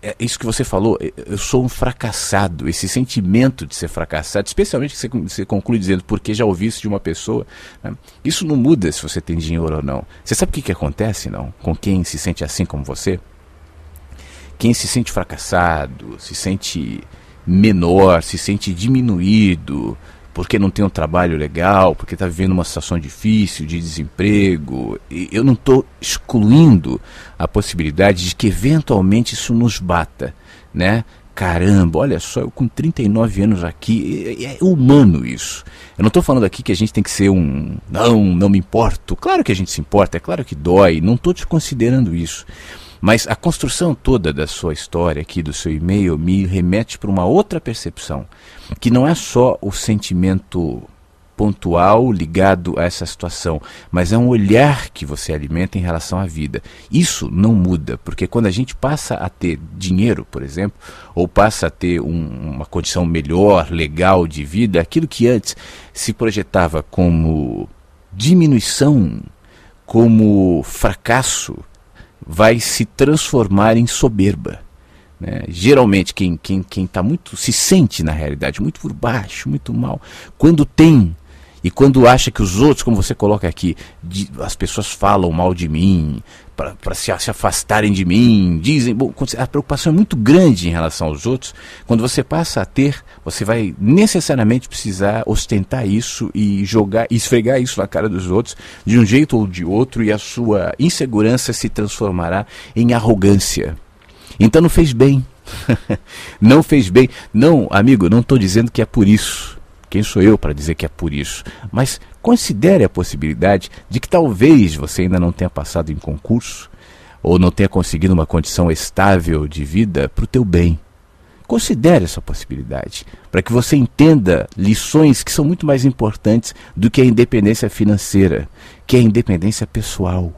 é. Isso que você falou, eu sou um fracassado, esse sentimento de ser fracassado, especialmente que você, você conclui dizendo porque já ouvi isso de uma pessoa, né? isso não muda se você tem dinheiro ou não. Você sabe o que, que acontece, não? Com quem se sente assim como você? Quem se sente fracassado, se sente menor, se sente diminuído, porque não tem um trabalho legal, porque está vivendo uma situação difícil de desemprego. E eu não estou excluindo a possibilidade de que eventualmente isso nos bata, né? Caramba, olha só, eu com 39 anos aqui, é, é, humano isso. Eu não estou falando aqui que a gente tem que ser um não, não me importo. Claro que a gente se importa, é claro que dói, não estou te considerando isso. Mas a construção toda da sua história aqui, do seu e-mail, me remete para uma outra percepção, que não é só o sentimento pontual ligado a essa situação, mas é um olhar que você alimenta em relação à vida. Isso não muda, porque quando a gente passa a ter dinheiro, por exemplo, ou passa a ter um, uma condição melhor, legal de vida, aquilo que antes se projetava como diminuição, como fracasso, vai se transformar em soberba. Né? Geralmente, quem está quem, quem tá muito. se sente, na realidade, muito por baixo, muito mal. Quando tem e quando acha que os outros, como você coloca aqui, de, as pessoas falam mal de mim, para se, se afastarem de mim, dizem. Bom, a preocupação é muito grande em relação aos outros. Quando você passa a ter, você vai necessariamente precisar ostentar isso e jogar, esfregar isso na cara dos outros de um jeito ou de outro, e a sua insegurança se transformará em arrogância. Então não fez bem. não fez bem. Não, amigo, não estou dizendo que é por isso. Quem sou eu para dizer que é por isso? Mas Considere a possibilidade de que talvez você ainda não tenha passado em concurso ou não tenha conseguido uma condição estável de vida para o teu bem. Considere essa possibilidade, para que você entenda lições que são muito mais importantes do que a independência financeira, que é a independência pessoal,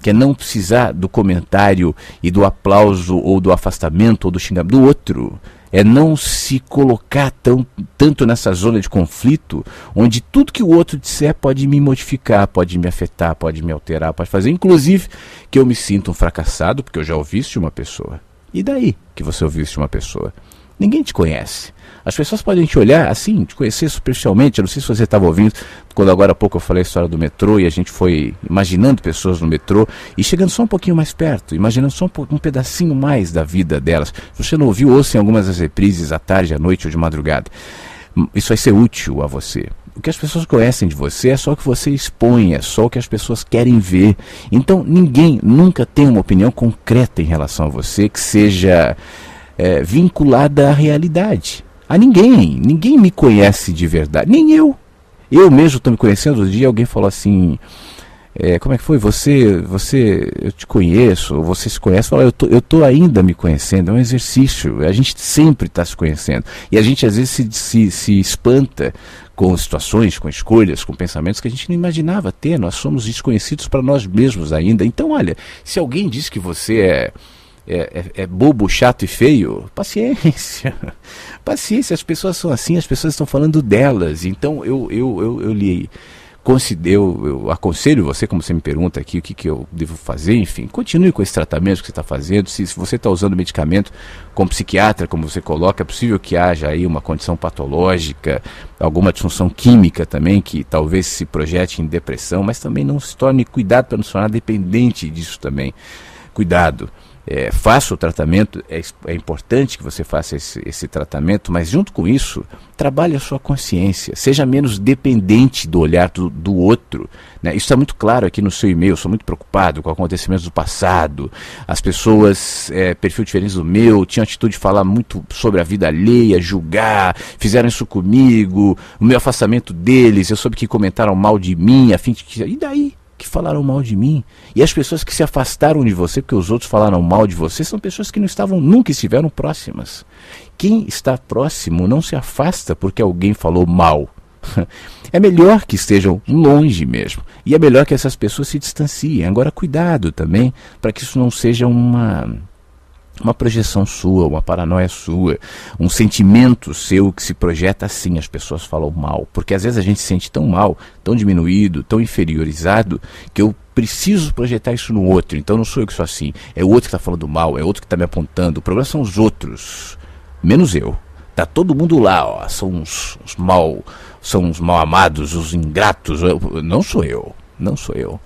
que é não precisar do comentário e do aplauso ou do afastamento ou do xingamento do outro é não se colocar tão, tanto nessa zona de conflito, onde tudo que o outro disser pode me modificar, pode me afetar, pode me alterar, pode fazer, inclusive, que eu me sinta um fracassado, porque eu já ouvi isso de uma pessoa. E daí que você ouviu isso de uma pessoa? Ninguém te conhece. As pessoas podem te olhar assim, te conhecer superficialmente. Eu não sei se você estava ouvindo quando agora há pouco eu falei a história do metrô e a gente foi imaginando pessoas no metrô e chegando só um pouquinho mais perto, imaginando só um, um pedacinho mais da vida delas. Se você não ouviu, ouça em algumas das reprises à tarde, à noite ou de madrugada. Hum, isso vai ser útil a você. O que as pessoas conhecem de você é só o que você expõe, é só o que as pessoas querem ver. Então ninguém nunca tem uma opinião concreta em relação a você que seja é, vinculada à realidade. A ninguém. Ninguém me conhece de verdade. Nem eu. Eu mesmo estou me conhecendo. Um dia alguém falou assim. É, como é que foi? Você, você, eu te conheço, você se conhece, fala, eu tô, eu tô ainda me conhecendo, é um exercício, a gente sempre está se conhecendo. E a gente às vezes se, se, se espanta com situações, com escolhas, com pensamentos que a gente não imaginava ter, nós somos desconhecidos para nós mesmos ainda. Então, olha, se alguém diz que você é é, é, é, bobo, chato e feio, paciência. Paciência, as pessoas são assim, as pessoas estão falando delas. Então eu, eu, eu, eu li. Eu, eu aconselho você, como você me pergunta aqui, o que, que eu devo fazer, enfim, continue com esse tratamento que você está fazendo. Se, se você está usando medicamento com psiquiatra, como você coloca, é possível que haja aí uma condição patológica, alguma disfunção química também, que talvez se projete em depressão, mas também não se torne cuidado para não se tornar dependente disso também. Cuidado é, faça o tratamento, é, é, importante que você faça esse, esse, tratamento, mas junto com isso, trabalhe a sua consciência, seja menos dependente do olhar do, do outro. Né? Isso está muito claro aqui no seu e-mail, sou muito preocupado com acontecimentos do passado, as pessoas, é, perfil diferente do meu, tinham atitude de falar muito sobre a vida alheia, julgar, fizeram isso comigo, o meu afastamento deles, eu soube que comentaram mal de mim, a fim de que... E daí? que falaram mal de mim. E as pessoas que se afastaram de você porque os outros falaram mal de você são pessoas que não estavam nunca estiveram próximas. Quem está próximo não se afasta porque alguém falou mal. É melhor que estejam longe mesmo. E é melhor que essas pessoas se distanciem. Agora, cuidado também para que isso não seja uma uma projeção sua, uma paranoia sua, um sentimento seu que se projeta assim, as pessoas falam mal. Porque às vezes a gente se sente tão mal, tão diminuído, tão inferiorizado, que eu preciso projetar isso no outro. Então não sou eu que sou assim, é o outro que está falando mal, é o outro que está me apontando. O problema são os outros, menos eu. Tá todo mundo lá, ó, são uns, mal, são uns mal amados, os ingratos. Eu, não sou eu, não sou eu.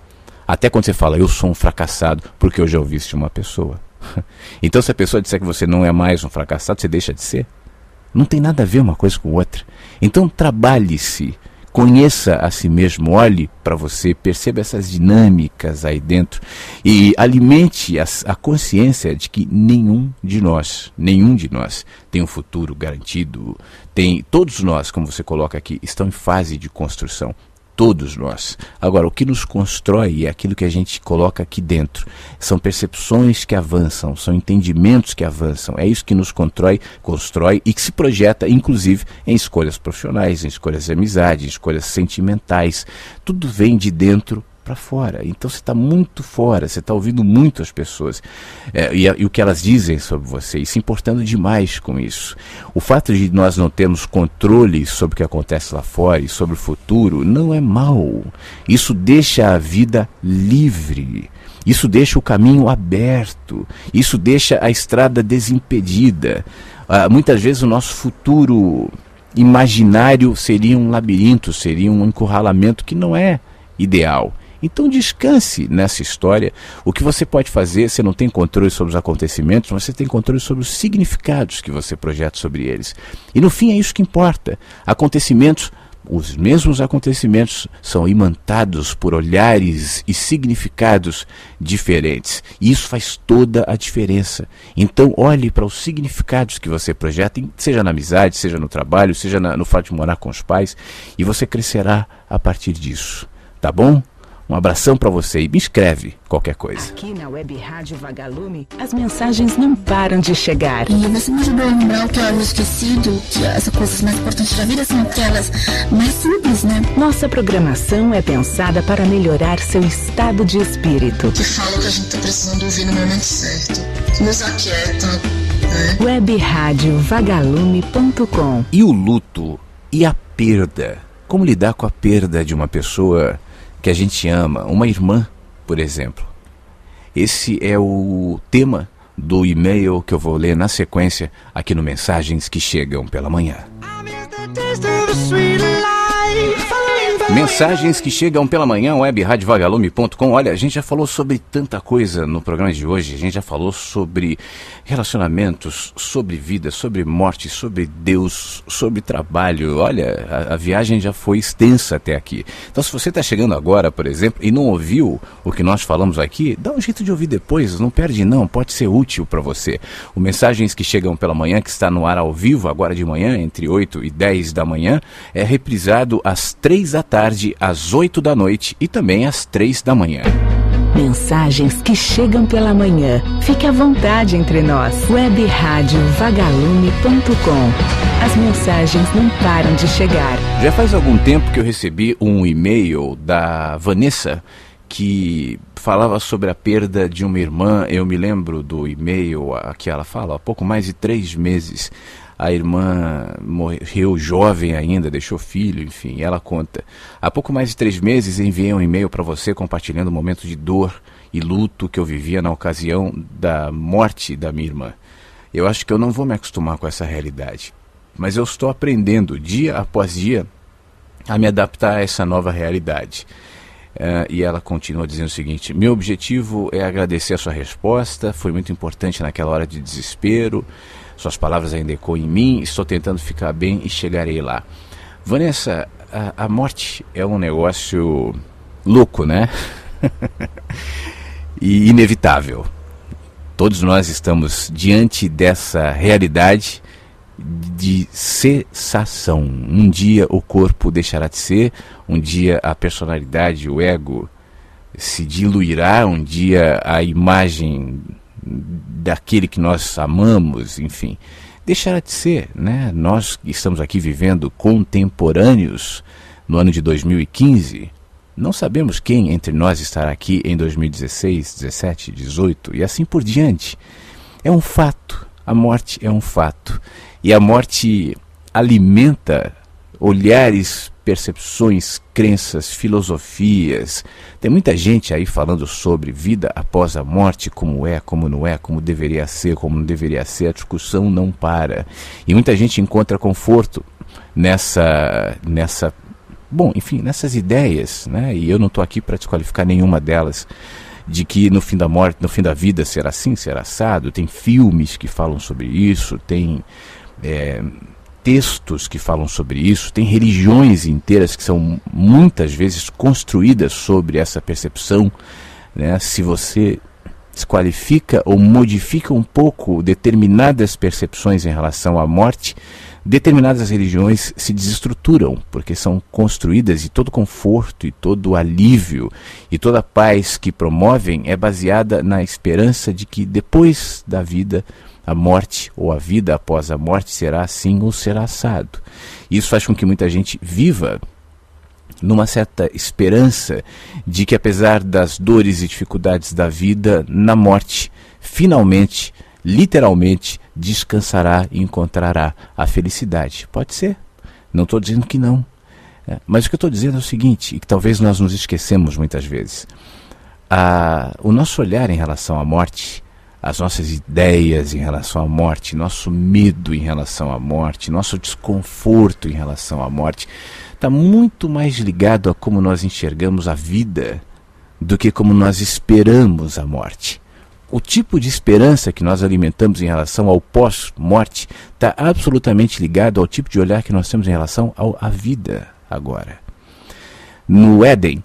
Até quando você fala, eu sou um fracassado, porque eu já ouvi isso de uma pessoa. Então, se a pessoa disser que você não é mais um fracassado, você deixa de ser. Não tem nada a ver uma coisa com outra. Então, trabalhe-se, conheça a si mesmo, olhe para você, perceba essas dinâmicas aí dentro e alimente a, a consciência de que nenhum de nós, nenhum de nós tem um futuro garantido. Tem todos nós, como você coloca aqui, estão em fase de construção todos nós. Agora, o que nos constrói é aquilo que a gente coloca aqui dentro. São percepções que avançam, são entendimentos que avançam. É isso que nos constrói, constrói e que se projeta, inclusive, em escolhas profissionais, em escolhas de amizade, em escolhas sentimentais. Tudo vem de dentro para fora. Então você está muito fora, você está ouvindo muito as pessoas é, e, e, o que elas dizem sobre você e se importando demais com isso. O fato de nós não termos controle sobre o que acontece lá fora e sobre o futuro não é mal. Isso deixa a vida livre. Isso deixa o caminho aberto, isso deixa a estrada desimpedida. Ah, muitas vezes o nosso futuro imaginário seria um labirinto, seria um encurralamento que não é ideal. Então descanse nessa história. O que você pode fazer, você não tem controle sobre os acontecimentos, mas você tem controle sobre os significados que você projeta sobre eles. E no fim é isso que importa. Acontecimentos, os mesmos acontecimentos, são imantados por olhares e significados diferentes. E isso faz toda a diferença. Então olhe para os significados que você projeta, seja na amizade, seja no trabalho, seja na, no fato de morar com os pais, e você crescerá a partir disso. Tá bom? Um abração para você e me escreve qualquer coisa. Aqui na Web Rádio Vagalume, as mensagens não param de chegar. E você me ajudou a lembrar o que eu havia esquecido, que as coisas mais importantes da vida são aquelas mais simples, né? Nossa programação é pensada para melhorar seu estado de espírito. Que fala o que a gente tá precisando ouvir no momento certo. Nos aquieta, né? Webrádiovagalume.com E o luto e a perda. Como lidar com a perda de uma pessoa que a gente ama, uma irmã, por exemplo. Esse é o tema do e-mail que eu vou ler na sequência aqui no Mensagens que Chegam pela Manhã. I Mensagens que chegam pela manhã, webradiovagalume.com. Olha, a gente já falou sobre tanta coisa no programa de hoje. A gente já falou sobre relacionamentos, sobre vida, sobre morte, sobre Deus, sobre trabalho. Olha, a, a viagem já foi extensa até aqui. Então, se você está chegando agora, por exemplo, e não ouviu o que nós falamos aqui, dá um jeito de ouvir depois. Não perde, não. Pode ser útil para você. O Mensagens que chegam pela manhã, que está no ar ao vivo agora de manhã, entre 8 e 10 da manhã, é reprisado às 3 da tarde tarde, às 8 da noite e também às 3 da manhã. Mensagens que chegam pela manhã. Fique à vontade entre nós. Webradiovagalume.com. As mensagens não param de chegar. Já faz algum tempo que eu recebi um e-mail da Vanessa que falava sobre a perda de uma irmã. Eu me lembro do e-mail que ela fala há pouco mais de três meses a irmã morreu jovem ainda, deixou filho, enfim. Ela conta: Há pouco mais de três meses enviei um e-mail para você compartilhando o momento de dor e luto que eu vivia na ocasião da morte da minha irmã. Eu acho que eu não vou me acostumar com essa realidade, mas eu estou aprendendo dia após dia a me adaptar a essa nova realidade. Uh, e ela continua dizendo o seguinte: Meu objetivo é agradecer a sua resposta, foi muito importante naquela hora de desespero. Suas palavras ainda ecoam em mim, estou tentando ficar bem e chegarei lá. Vanessa, a, a morte é um negócio louco, né? e inevitável. Todos nós estamos diante dessa realidade de cessação. Um dia o corpo deixará de ser, um dia a personalidade, o ego se diluirá, um dia a imagem daquele que nós amamos, enfim, deixará de ser. Né? Nós que estamos aqui vivendo contemporâneos no ano de 2015, não sabemos quem entre nós estará aqui em 2016, 17, 18 e assim por diante. É um fato. A morte é um fato. E a morte alimenta olhares percepções, crenças, filosofias. Tem muita gente aí falando sobre vida após a morte, como é, como não é, como deveria ser, como não deveria ser. A discussão não para. E muita gente encontra conforto nessa nessa bom, enfim, nessas ideias, né? E eu não estou aqui para desqualificar nenhuma delas de que no fim da morte, no fim da vida será assim, será assado. Tem filmes que falam sobre isso, tem é, textos que falam sobre isso, tem religiões inteiras que são muitas vezes construídas sobre essa percepção. Né? Se você desqualifica ou modifica um pouco determinadas percepções em relação à morte, determinadas religiões se desestruturam, porque são construídas e todo conforto e todo alívio e toda paz que promovem é baseada na esperança de que depois da vida a morte ou a vida após a morte será assim ou será assado. Isso faz com que muita gente viva numa certa esperança de que, apesar das dores e dificuldades da vida, na morte, finalmente, literalmente, descansará e encontrará a felicidade. Pode ser. Não estou dizendo que não. É, mas o que eu estou dizendo é o seguinte, e que talvez nós nos esquecemos muitas vezes. A, ah, o nosso olhar em relação à morte as nossas ideias em relação à morte, nosso medo em relação à morte, nosso desconforto em relação à morte, está muito mais ligado a como nós enxergamos a vida do que como nós esperamos a morte. O tipo de esperança que nós alimentamos em relação ao pós-morte está absolutamente ligado ao tipo de olhar que nós temos em relação à vida agora. No Éden,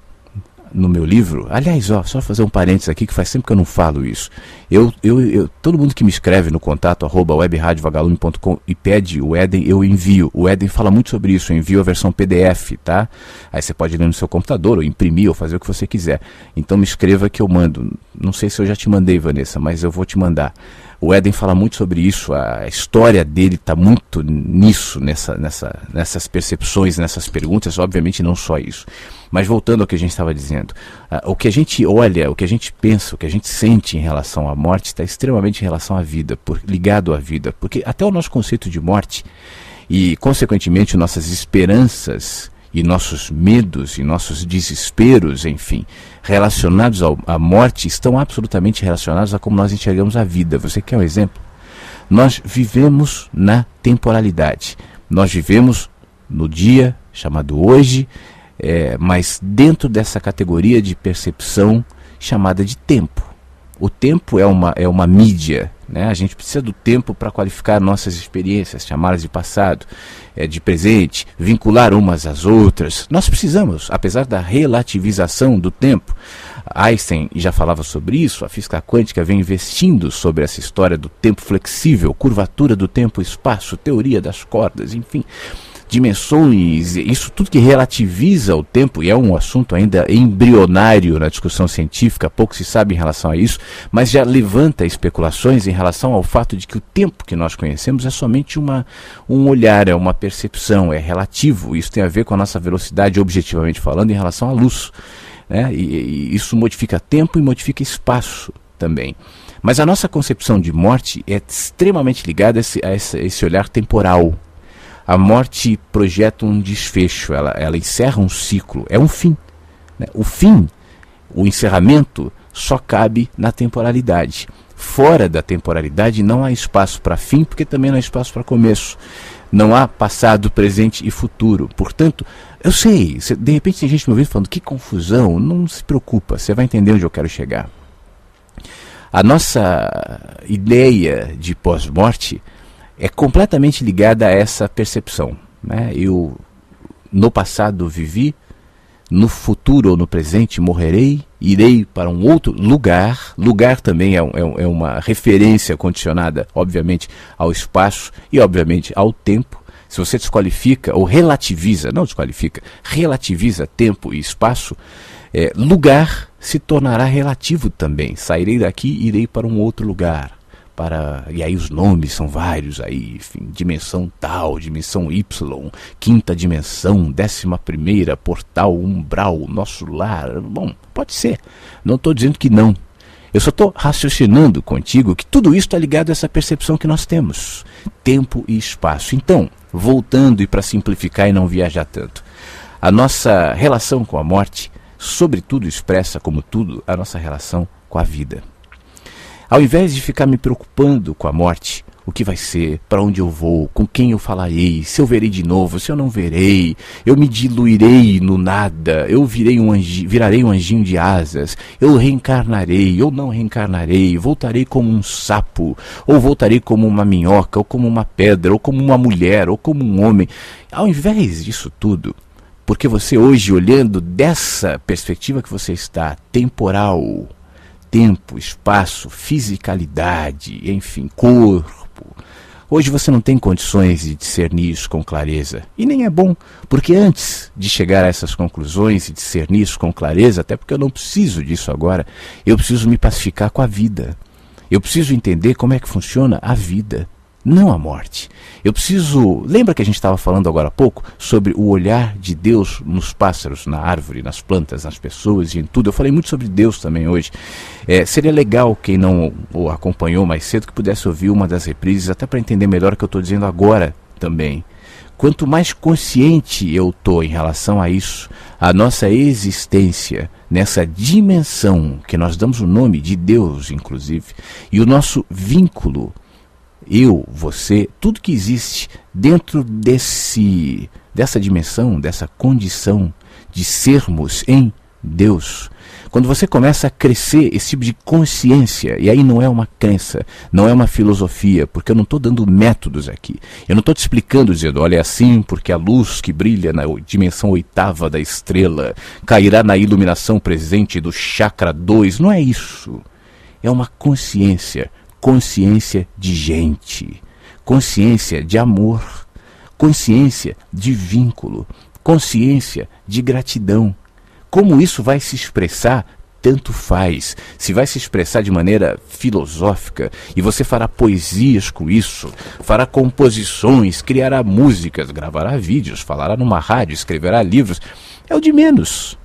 no meu livro. Aliás, ó, só fazer um parênteses aqui que faz sempre que eu não falo isso. Eu, eu, eu todo mundo que me escreve no contato arroba webradiovagalume.com e pede o Eden, eu envio. O Eden fala muito sobre isso, eu envio a versão PDF, tá? Aí você pode ler no seu computador, ou imprimir, ou fazer o que você quiser. Então me escreva que eu mando. Não sei se eu já te mandei, Vanessa, mas eu vou te mandar. O Eden fala muito sobre isso, a história dele está muito nisso, nessa, nessa, nessas percepções, nessas perguntas, obviamente não só isso. Mas voltando ao que a gente estava dizendo, uh, o que a gente olha, o que a gente pensa, o que a gente sente em relação à morte está extremamente em relação à vida, por, ligado à vida. Porque até o nosso conceito de morte e, consequentemente, nossas esperanças e nossos medos e nossos desesperos, enfim, relacionados ao, à morte, estão absolutamente relacionados a como nós enxergamos a vida. Você quer um exemplo? Nós vivemos na temporalidade. Nós vivemos no dia chamado hoje é, mas dentro dessa categoria de percepção chamada de tempo. O tempo é uma, é uma mídia, né? a gente precisa do tempo para qualificar nossas experiências, chamá-las de passado, é, de presente, vincular umas às outras. Nós precisamos, apesar da relativização do tempo, Einstein já falava sobre isso, a física quântica vem investindo sobre essa história do tempo flexível, curvatura do tempo espaço, teoria das cordas, enfim dimensões, isso tudo que relativiza o tempo, e é um assunto ainda embrionário na discussão científica, pouco se sabe em relação a isso, mas já levanta especulações em relação ao fato de que o tempo que nós conhecemos é somente uma, um olhar, é uma percepção, é relativo. Isso tem a ver com a nossa velocidade, objetivamente falando, em relação à luz. Né? E, e isso modifica tempo e modifica espaço também. Mas a nossa concepção de morte é extremamente ligada a esse, a esse olhar temporal a morte projeta um desfecho, ela, ela encerra um ciclo, é um fim. Né? O fim, o encerramento, só cabe na temporalidade. Fora da temporalidade não há espaço para fim, porque também não há espaço para começo. Não há passado, presente e futuro. Portanto, eu sei, de repente tem gente me ouvindo falando que confusão, não se preocupa, você vai entender onde eu quero chegar. A nossa ideia de pós-morte é completamente ligada a essa percepção. Né? Eu no passado vivi, no futuro ou no presente morrerei, irei para um outro lugar. Lugar também é, é, é uma referência condicionada, obviamente, ao espaço e, obviamente, ao tempo. Se você desqualifica ou relativiza, não desqualifica, relativiza tempo e espaço, é, lugar se tornará relativo também. Sairei daqui e irei para um outro lugar para. E aí os nomes são vários aí, enfim, dimensão tal, dimensão Y, quinta dimensão, décima primeira, portal, umbral, nosso lar. Bom, pode ser. Não estou dizendo que não. Eu só estou raciocinando contigo que tudo isso está é ligado a essa percepção que nós temos: tempo e espaço. Então, voltando e para simplificar e não viajar tanto, a nossa relação com a morte, sobretudo, expressa, como tudo, a nossa relação com a vida. Ao invés de ficar me preocupando com a morte, o que vai ser, para onde eu vou, com quem eu falarei, se eu verei de novo, se eu não verei, eu me diluirei no nada, eu virei um angi, virarei um anjinho de asas, eu reencarnarei, eu não reencarnarei, voltarei como um sapo, ou voltarei como uma minhoca, ou como uma pedra, ou como uma mulher, ou como um homem. Ao invés disso tudo, porque você hoje, olhando dessa perspectiva que você está, temporal, tempo, espaço, fisicalidade, enfim, corpo. Hoje você não tem condições de discernir isso com clareza. E nem é bom, porque antes de chegar a essas conclusões e discernir isso com clareza, até porque eu não preciso disso agora, eu preciso me pacificar com a vida. Eu preciso entender como é que funciona a vida não a morte. Eu preciso. Lembra que a gente estava falando agora há pouco sobre o olhar de Deus nos pássaros, na árvore, nas plantas, nas pessoas e em tudo? Eu falei muito sobre Deus também hoje. É, seria legal quem não o acompanhou mais cedo que pudesse ouvir uma das reprises, até para entender melhor o que eu estou dizendo agora também. Quanto mais consciente eu estou em relação a isso, a nossa existência nessa dimensão que nós damos o nome de Deus, inclusive, e o nosso vínculo eu, você, tudo que existe dentro desse dessa dimensão, dessa condição de sermos em Deus. Quando você começa a crescer esse tipo de consciência, e aí não é uma crença, não é uma filosofia, porque eu não estou dando métodos aqui. Eu não estou te explicando dizendo, olha, é assim, porque a luz que brilha na dimensão oitava da estrela cairá na iluminação presente do chakra 2. Não é isso. É uma consciência consciência de gente, consciência de amor, consciência de vínculo, consciência de gratidão. Como isso vai se expressar tanto faz. Se vai se expressar de maneira filosófica e você fará poesias com isso, fará composições, criará músicas, gravará vídeos, falará numa rádio, escreverá livros, é o de menos.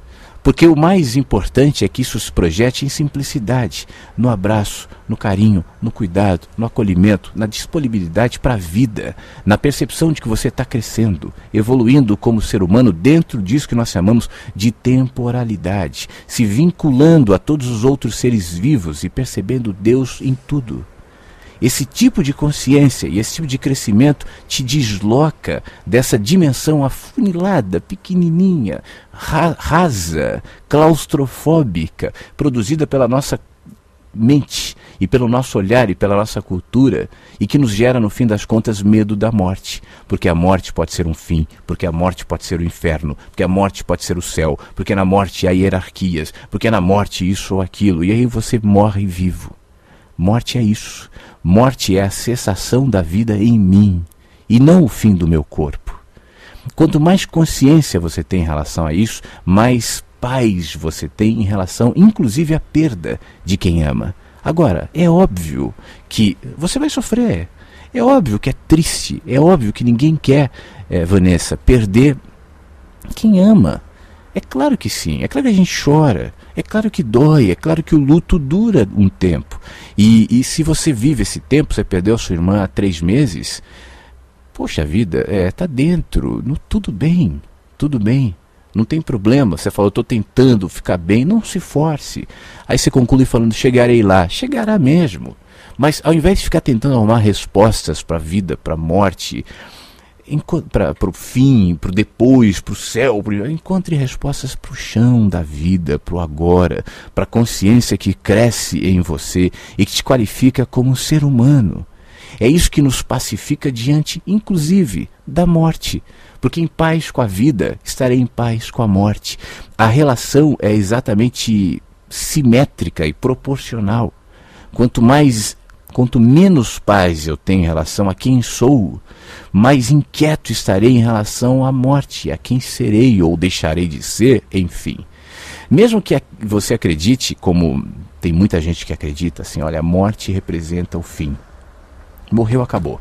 Porque o mais importante é que isso se projete em simplicidade, no abraço, no carinho, no cuidado, no acolhimento, na disponibilidade para a vida, na percepção de que você está crescendo, evoluindo como ser humano dentro disso que nós chamamos de temporalidade, se vinculando a todos os outros seres vivos e percebendo Deus em tudo. Esse tipo de consciência e esse tipo de crescimento te desloca dessa dimensão afunilada, pequenininha, ra rasa, claustrofóbica, produzida pela nossa mente e pelo nosso olhar e pela nossa cultura e que nos gera no fim das contas medo da morte, porque a morte pode ser um fim, porque a morte pode ser o inferno, porque a morte pode ser o céu, porque na morte há hierarquias, porque na morte isso ou aquilo, e aí você morre vivo. Morte é isso. Morte é a cessação da vida em mim e não o fim do meu corpo. Quanto mais consciência você tem em relação a isso, mais paz você tem em relação, inclusive, à perda de quem ama. Agora, é óbvio que você vai sofrer. É óbvio que é triste. É óbvio que ninguém quer, é, Vanessa, perder quem ama. É claro que sim. É claro que a gente chora. É claro que dói, é claro que o luto dura um tempo. E, e se você vive esse tempo, você perdeu sua irmã há três meses, poxa vida, é, tá dentro, no, tudo bem, tudo bem. Não tem problema, você falou, estou tentando ficar bem, não se force. Aí você conclui falando, chegarei lá. Chegará mesmo. Mas ao invés de ficar tentando arrumar respostas para a vida, para a morte, para o fim, para o depois, para o céu, pro, encontre respostas para o chão da vida, para o agora, para a consciência que cresce em você e que te qualifica como ser humano. É isso que nos pacifica diante, inclusive, da morte. Porque em paz com a vida, estarei em paz com a morte. A relação é exatamente simétrica e proporcional. Quanto mais, quanto menos paz eu tenho em relação a quem sou, mais inquieto estarei em relação à morte, a quem serei ou deixarei de ser, enfim. Mesmo que você acredite, como tem muita gente que acredita, assim, olha, a morte representa o fim. Morreu, acabou.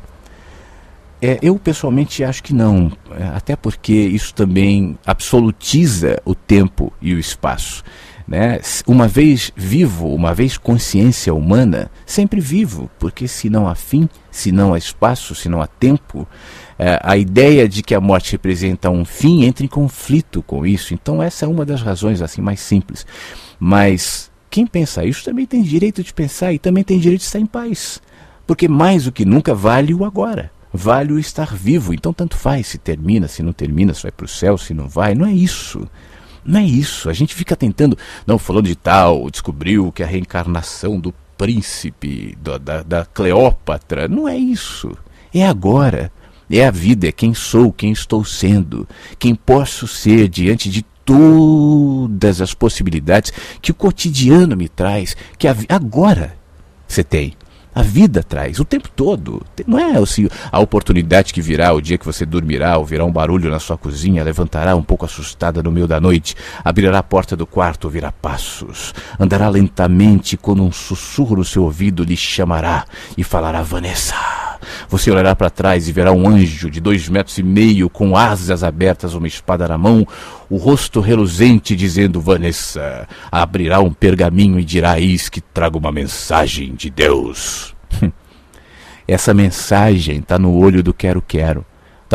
É, eu pessoalmente acho que não, é, até porque isso também absolutiza o tempo e o espaço. Né? Uma vez vivo, uma vez consciência humana, sempre vivo, porque se não há fim, se não há espaço, se não há tempo, é, a ideia de que a morte representa um fim entra em conflito com isso. Então essa é uma das razões assim mais simples. Mas quem pensa isso também tem direito de pensar e também tem direito de estar em paz, porque mais do que nunca vale o agora vale o estar vivo. Então, tanto faz se termina, se não termina, se vai para o céu, se não vai. Não é isso. Não é isso. A gente fica tentando. Não, falando de tal, descobriu que a reencarnação do príncipe, do, da, da Cleópatra. Não é isso. É agora. É a vida, é quem sou, quem estou sendo, quem posso ser diante de todas as possibilidades que o cotidiano me traz, que agora você tem. A vida traz, o tempo todo. Não é assim, a oportunidade que virá, o dia que você dormirá, ouvirá um barulho na sua cozinha, levantará um pouco assustada no meio da noite, abrirá a porta do quarto, ouvirá passos, andará lentamente, quando um sussurro no seu ouvido lhe chamará e falará Vanessa. Você olhará para trás e verá um anjo de dois metros e meio, com asas abertas, uma espada na mão, o rosto reluzente dizendo: Vanessa, abrirá um pergaminho e dirá: Eis que trago uma mensagem de Deus. Essa mensagem está no olho do quero-quero.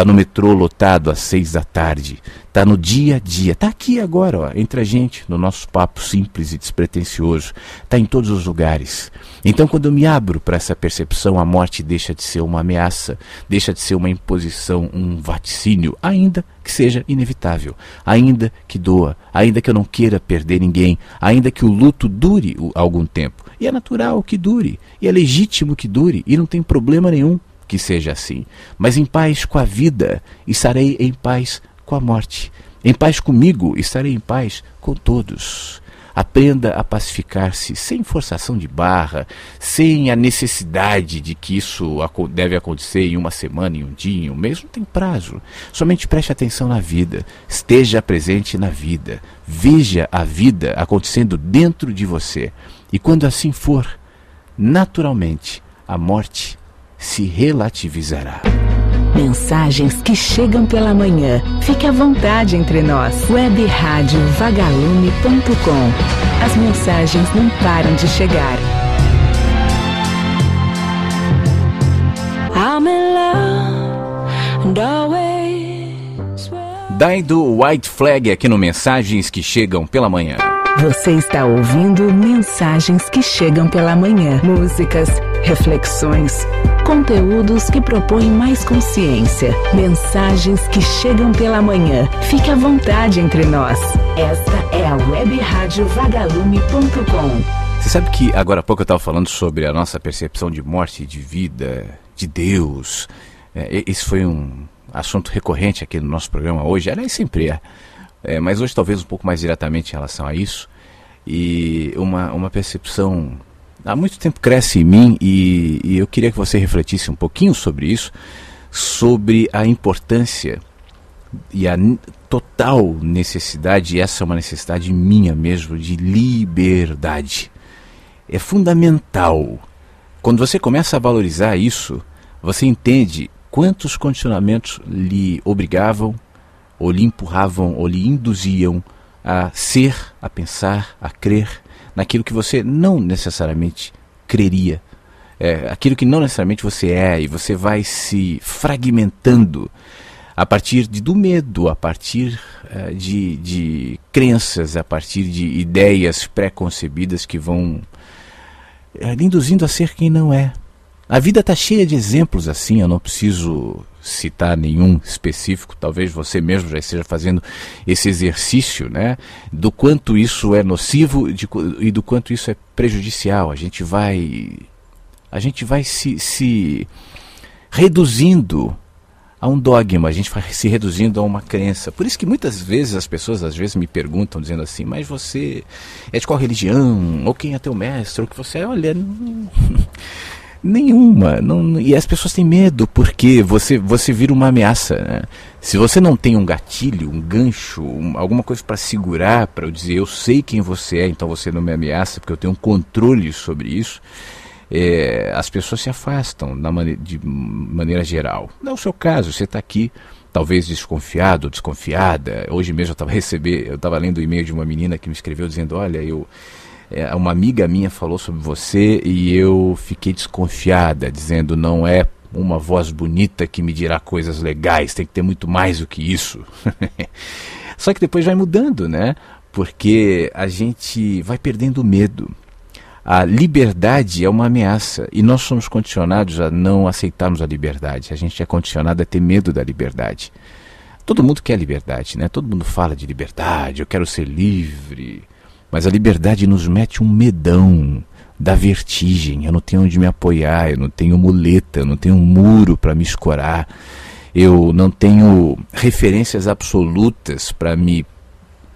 Tá no metrô lotado às seis da tarde. Tá no dia a dia. Tá aqui agora, ó, entre a gente, no nosso papo simples e despretensioso. Tá em todos os lugares. Então, quando eu me abro para essa percepção, a morte deixa de ser uma ameaça, deixa de ser uma imposição, um vaticínio, ainda que seja inevitável, ainda que doa, ainda que eu não queira perder ninguém, ainda que o luto dure algum tempo. E é natural que dure, e é legítimo que dure, e não tem problema nenhum que seja assim, mas em paz com a vida estarei em paz com a morte. Em paz comigo estarei em paz com todos. Aprenda a pacificar-se sem forçação de barra, sem a necessidade de que isso deve acontecer em uma semana, em um dia, em um mês, não tem prazo. Somente preste atenção na vida, esteja presente na vida, veja a vida acontecendo dentro de você. E quando assim for, naturalmente, a morte se relativizará. Mensagens que chegam pela manhã. Fique à vontade entre nós. Web Rádio Vagalume.com. As mensagens não param de chegar. I'm in love and always Dai do White Flag aqui no Mensagens que Chegam pela Manhã. Você está ouvindo Mensagens que Chegam pela Manhã. Músicas, reflexões Conteúdos que propõem mais consciência. Mensagens que chegam pela manhã. Fique à vontade entre nós. Esta é a Web Rádio Vagalume.com. Você sabe que agora há pouco eu estava falando sobre a nossa percepção de morte, de vida, de Deus. É, esse foi um assunto recorrente aqui no nosso programa hoje. Ela sempre é. é mas hoje talvez um pouco mais diretamente em relação a isso. E uma, uma percepção há muito tempo cresce em mim e, e eu queria que você refletisse um pouquinho sobre isso, sobre a importância e a total necessidade, e essa é uma necessidade minha mesmo, de liberdade. É fundamental. Quando você começa a valorizar isso, você entende quantos condicionamentos lhe obrigavam, ou lhe empurravam, ou lhe induziam a ser, a pensar, a crer naquilo que você não necessariamente creria. É, aquilo que não necessariamente você é, e você vai se fragmentando a partir de, do medo, a partir uh, de, de crenças, a partir de ideias pré-concebidas que vão uh, induzindo a ser quem não é. A vida está cheia de exemplos assim, eu não preciso citar nenhum específico, talvez você mesmo já esteja fazendo esse exercício, né? Do quanto isso é nocivo de, e do quanto isso é prejudicial. A gente vai. A gente vai se, se reduzindo a um dogma, a gente vai se reduzindo a uma crença. Por isso que muitas vezes as pessoas às vezes me perguntam dizendo assim, mas você é de qual religião? Ou quem é teu mestre? O que você é? Olha, não... Nenhuma. Não, e as pessoas têm medo, porque você, você vira uma ameaça. Né? Se você não tem um gatilho, um gancho, um, alguma coisa para segurar, para eu dizer eu sei quem você é, então você não me ameaça, porque eu tenho um controle sobre isso, é, as pessoas se afastam de maneira geral. Não é o seu caso, você está aqui talvez desconfiado, desconfiada. Hoje mesmo eu estava recebendo, eu estava lendo o e-mail de uma menina que me escreveu dizendo, olha, eu é, uma amiga minha falou sobre você e eu fiquei desconfiada, dizendo não é uma voz bonita que me dirá coisas legais, tem que ter muito mais do que isso. Só que depois vai mudando, né? Porque a gente vai perdendo medo. A liberdade é uma ameaça e nós somos condicionados a não aceitarmos a liberdade. A gente é condicionado a ter medo da liberdade. Todo mundo quer liberdade, né? Todo mundo fala de liberdade, eu quero ser livre. Mas a liberdade nos mete um medão, dá vertigem. Eu não tenho onde me apoiar, eu não tenho muleta, eu não tenho um muro para me escorar, eu não tenho referências absolutas para me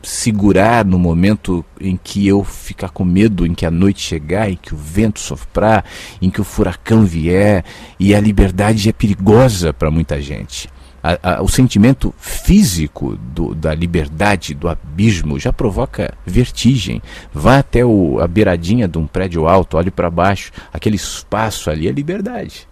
segurar no momento em que eu ficar com medo, em que a noite chegar, em que o vento soprar, em que o furacão vier, e a liberdade é perigosa para muita gente a, a, o sentimento físico do, da liberdade, do abismo, já provoca vertigem. Vá até o, a beiradinha de um prédio alto, olhe para baixo, aquele espaço ali é liberdade.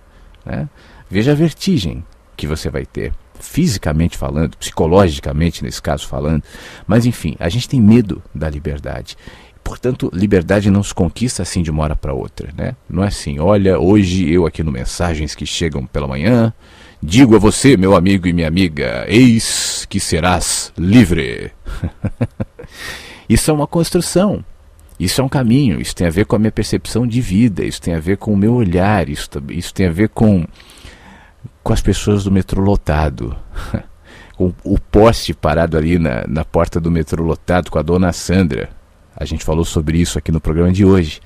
Né? Veja a vertigem que você vai ter, fisicamente falando, psicologicamente nesse caso falando. Mas enfim, a gente tem medo da liberdade. Portanto, liberdade não se conquista assim de uma hora para outra, né? Não é assim, olha, hoje eu aqui no mensagens que chegam pela manhã, Digo a você, meu amigo e minha amiga, eis que serás livre. isso é uma construção. Isso é um caminho, isso tem a ver com a minha percepção de vida, isso tem a ver com o meu olhar, isso, isso tem a ver com, com as pessoas do metrô lotado. o, o poste parado ali na, na porta do metrô lotado com a dona Sandra. A gente falou sobre isso aqui no programa de hoje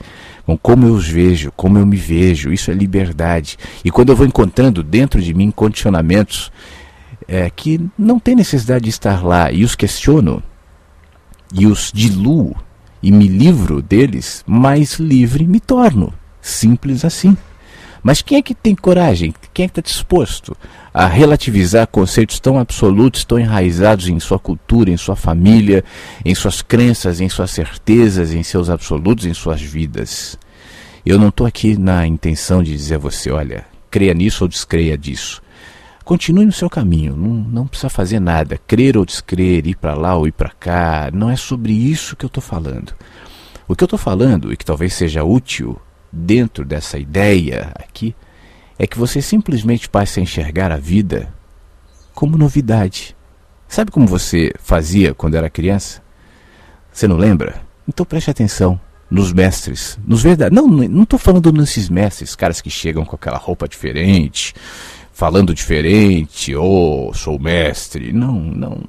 com como eu os vejo, como eu me vejo. Isso é liberdade. E quando eu vou encontrando dentro de mim condicionamentos é, que não tem necessidade de estar lá e os questiono e os diluo e me livro deles, mais livre me torno. Simples assim. Mas quem é que tem coragem? Quem é que está disposto a relativizar conceitos tão absolutos, tão enraizados em sua cultura, em sua família, em suas crenças, em suas certezas, em seus absolutos, em suas vidas? Eu não estou aqui na intenção de dizer a você, olha, creia nisso ou descreia disso. Continue no seu caminho, não, não precisa fazer nada, crer ou descrer, ir para lá ou ir para cá, não é sobre isso que eu estou falando. O que eu estou falando, e que talvez seja útil dentro dessa ideia aqui é que você simplesmente passe a enxergar a vida como novidade. Sabe como você fazia quando era criança? Você não lembra? Então preste atenção nos mestres, nos verdadeiros. Não, não estou falando nesses mestres, caras que chegam com aquela roupa diferente, falando diferente, ou oh, sou mestre. Não, não,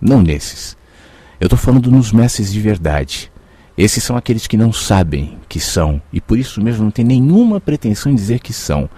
não nesses. Eu estou falando nos mestres de verdade, esses são aqueles que não sabem que são e por isso mesmo não tem nenhuma pretensão em dizer que são.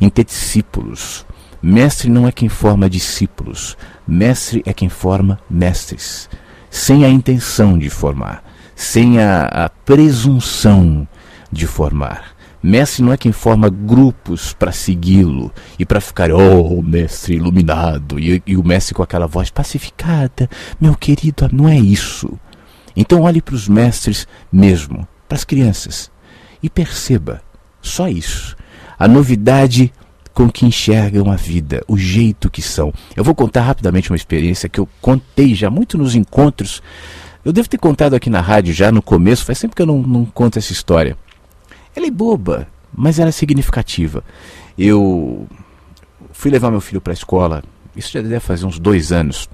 Interdiscípulos. Mestre não é quem forma discípulos, mestre é quem forma mestres. Sem a intenção de formar, sem a, a presunção de formar. Mestre não é quem forma grupos para segui-lo e para ficar, oh, mestre iluminado, e, e o mestre com aquela voz pacificada, meu querido, não é isso. Então olhe para os mestres mesmo, para as crianças, e perceba só isso. A novidade com que enxergam a vida, o jeito que são. Eu vou contar rapidamente uma experiência que eu contei já muito nos encontros. Eu devo ter contado aqui na rádio já no começo, faz sempre que eu não, não conto essa história. Ela é boba, mas ela é significativa. Eu fui levar meu filho para a escola, isso já deve fazer uns dois anos.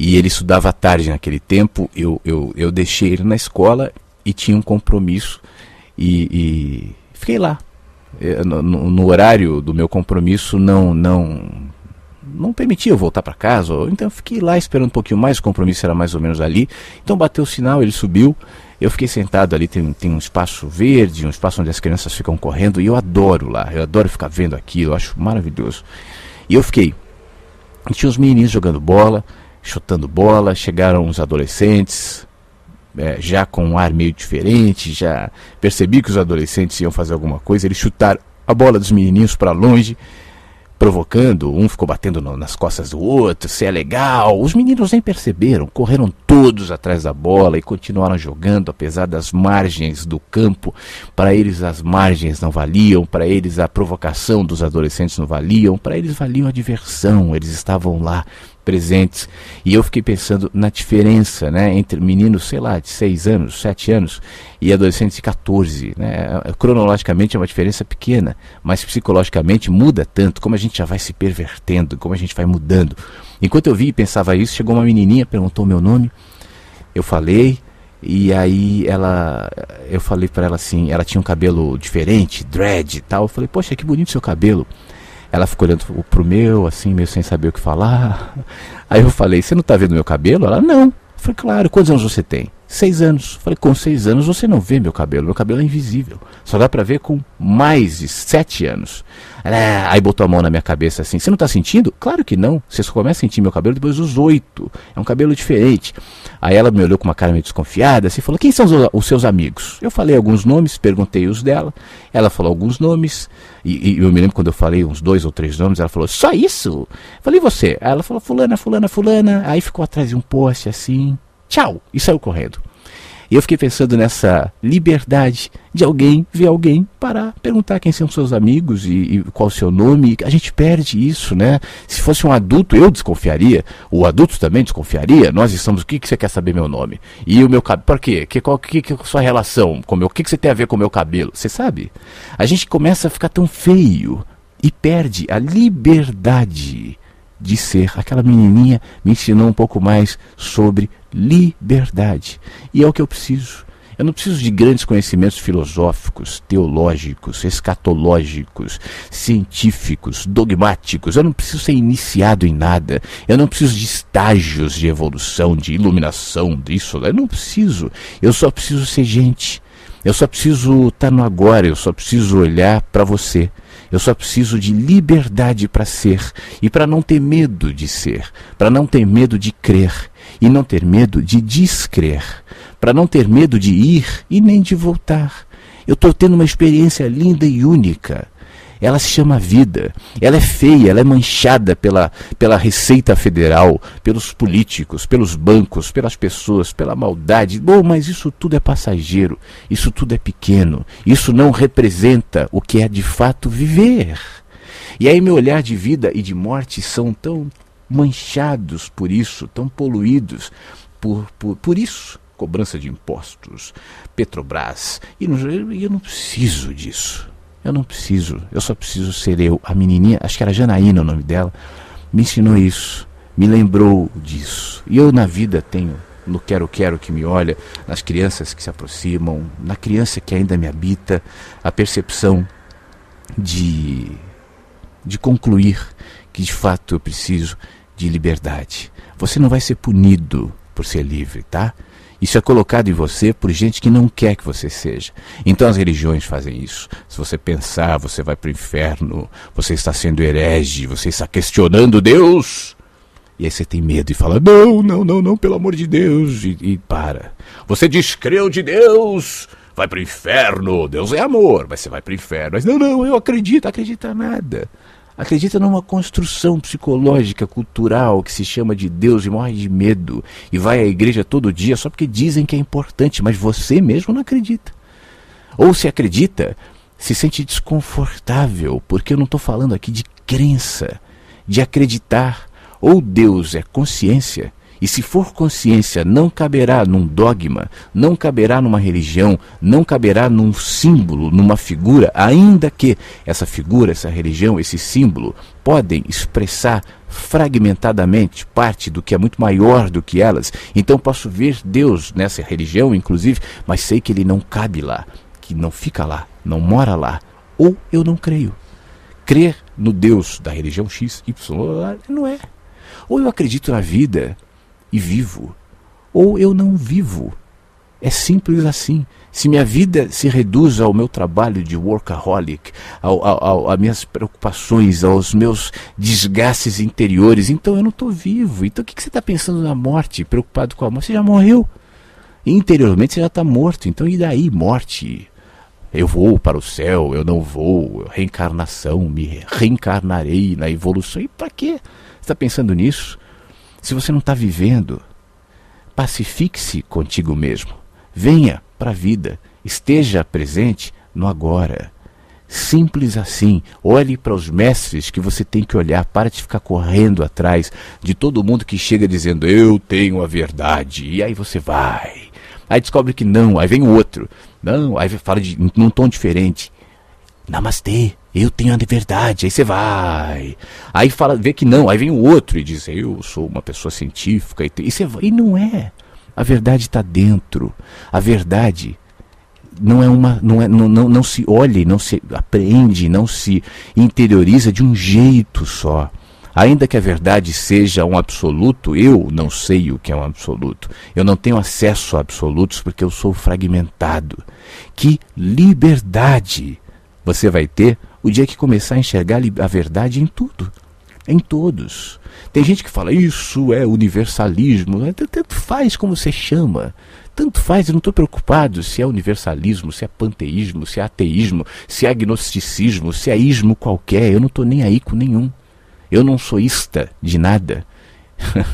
E ele estudava à tarde naquele tempo, eu, eu, eu deixei ele na escola e tinha um compromisso e, e fiquei lá. É, no, no, horário do meu compromisso não não não permitia eu voltar para casa, então eu fiquei lá esperando um pouquinho mais, o compromisso era mais ou menos ali. Então bateu o sinal, ele subiu, eu fiquei sentado ali, tem, tem um espaço verde, um espaço onde as crianças ficam correndo, e eu adoro lá, eu adoro ficar vendo aquilo, eu acho maravilhoso. E eu fiquei. E tinha os meninos jogando bola, chutando bola, chegaram uns adolescentes, é, já com um ar meio diferente, já percebi que os adolescentes iam fazer alguma coisa, eles chutaram a bola dos menininhos para longe, provocando, um ficou batendo no, nas costas do outro, se é legal. Os meninos nem perceberam, correram todos atrás da bola e continuaram jogando, apesar das margens do campo. Para eles as margens não valiam, para eles a provocação dos adolescentes não valiam, para eles valiam a diversão. Eles estavam lá presentes. E eu fiquei pensando na diferença, né, entre meninos, sei lá, de 6 anos, 7 anos e adolescentes de 14, né? É, cronologicamente é uma diferença pequena, mas psicologicamente muda tanto, como a gente já vai se pervertendo, como a gente vai mudando. Enquanto eu vi e pensava isso, chegou uma menininha, perguntou meu nome. Eu falei, e aí ela eu falei para ela assim, ela tinha um cabelo diferente, dread e tal. Eu falei: "Poxa, que bonito seu cabelo". Ela ficou olhando pro meu, assim, meio sem saber o que falar. Aí eu falei, você não tá vendo meu cabelo? Ela, não. Eu falei, claro, quantos anos você tem? seis anos. Falei, com seis anos você não vê meu cabelo, meu cabelo é invisível. Só dá para ver com mais de sete anos. Aí botou a mão na minha cabeça assim, você não tá sentindo? Claro que não, você só começa a sentir meu cabelo depois dos oito. É um cabelo diferente. Aí ela me olhou com uma cara meio desconfiada assim, falou, quem são os, seus amigos? Eu falei alguns nomes, perguntei os dela. Ela falou alguns nomes, e, e eu me lembro quando eu falei uns dois ou três nomes, ela falou, só isso? Falei, e você? Aí ela falou, fulana, fulana, fulana. Aí ficou atrás de um poste assim Tchau! E saiu correndo. E eu fiquei pensando nessa liberdade de alguém ver alguém parar, perguntar quem são seus amigos e, e, qual o seu nome. A gente perde isso, né? Se fosse um adulto, eu desconfiaria. O adulto também desconfiaria. Nós estamos, o que, que você quer saber meu nome? E o meu cabelo, por quê? Que, qual que, que é a sua relação com o meu? O que, que você tem a ver com o meu cabelo? Você sabe? A gente começa a ficar tão feio e perde a liberdade de ser. Aquela menininha me ensinou um pouco mais sobre liberdade. E é o que eu preciso. Eu não preciso de grandes conhecimentos filosóficos, teológicos, escatológicos, científicos, dogmáticos. Eu não preciso ser iniciado em nada. Eu não preciso de estágios de evolução, de iluminação, disso. Eu não preciso. Eu só preciso ser gente. Eu só preciso estar tá no agora. Eu só preciso olhar para você. Eu só preciso de liberdade para ser e para não ter medo de ser, para não ter medo de crer e não ter medo de descrer, para não ter medo de ir e nem de voltar. Eu estou tendo uma experiência linda e única. Ela se chama vida. Ela é feia, ela é manchada pela, pela Receita Federal, pelos políticos, pelos bancos, pelas pessoas, pela maldade. Bom, mas isso tudo é passageiro, isso tudo é pequeno, isso não representa o que é de fato viver. E aí meu olhar de vida e de morte são tão manchados por isso, tão poluídos por, por, por isso. Cobrança de impostos, Petrobras. E eu, eu não preciso disso. Eu não preciso. Eu só preciso ser eu. A menininha, acho que era Janaína o nome dela, me ensinou isso. Me lembrou disso. E eu na vida tenho no quero quero que me olha, nas crianças que se aproximam, na criança que ainda me habita, a percepção de de concluir que de fato eu preciso de liberdade. Você não vai ser punido por ser livre, tá? Isso é colocado em você por gente que não quer que você seja. Então as religiões fazem isso. Se você pensar, você vai para o inferno, você está sendo herege, você está questionando Deus. E aí você tem medo e fala: não, não, não, não, pelo amor de Deus. E, e para. Você descreu de Deus, vai para o inferno. Deus é amor, mas você vai para o inferno. Mas não, não, eu acredito, acredita nada acredita numa construção psicológica, cultural, que se chama de Deus e morre de medo, e vai à igreja todo dia só porque dizem que é importante, mas você mesmo não acredita. Ou se acredita, se sente desconfortável, porque eu não estou falando aqui de crença, de acreditar. Ou Deus é consciência, e se for consciência, não caberá num dogma, não caberá numa religião, não caberá num símbolo, numa figura, ainda que essa figura, essa religião, esse símbolo podem expressar fragmentadamente parte do que é muito maior do que elas. Então posso ver Deus nessa religião, inclusive, mas sei que ele não cabe lá, que não fica lá, não mora lá. Ou eu não creio. Crer no Deus da religião X, Y, não é. Ou eu acredito na vida, e vivo, ou eu não vivo. É simples assim. Se minha vida se reduz ao meu trabalho de workaholic, ao, às minhas preocupações, aos meus desgastes interiores, então eu não estou vivo. Então o que, que você está pensando na morte, preocupado com a morte? Você já morreu. Interiormente você já está morto. Então e daí, morte? Eu vou para o céu, eu não vou, reencarnação, me reencarnarei na evolução. E para quê? Você está pensando nisso? Se você não está vivendo, pacifique-se contigo mesmo. Venha para a vida. Esteja presente no agora. Simples assim. Olhe para os mestres que você tem que olhar. Para de ficar correndo atrás de todo mundo que chega dizendo eu tenho a verdade. E aí você vai. Aí descobre que não. Aí vem o outro. Não. Aí fala de, num tom diferente. Namastê. Eu tenho a verdade, aí você vai. Aí fala, vê que não, aí vem o outro e diz: "Eu sou uma pessoa científica" e, e você vai, e não é. A verdade está dentro. A verdade não é uma não, é, não, não, não se olha, não se apreende, não se interioriza de um jeito só. Ainda que a verdade seja um absoluto, eu não sei o que é um absoluto. Eu não tenho acesso a absolutos porque eu sou fragmentado. Que liberdade você vai ter o dia que começar a enxergar a verdade em tudo, em todos. Tem gente que fala, isso é universalismo, né? tanto faz como você chama. Tanto faz, eu não estou preocupado se é universalismo, se é panteísmo, se é ateísmo, se é agnosticismo, se é ismo qualquer, eu não estou nem aí com nenhum. Eu não sou ista de nada.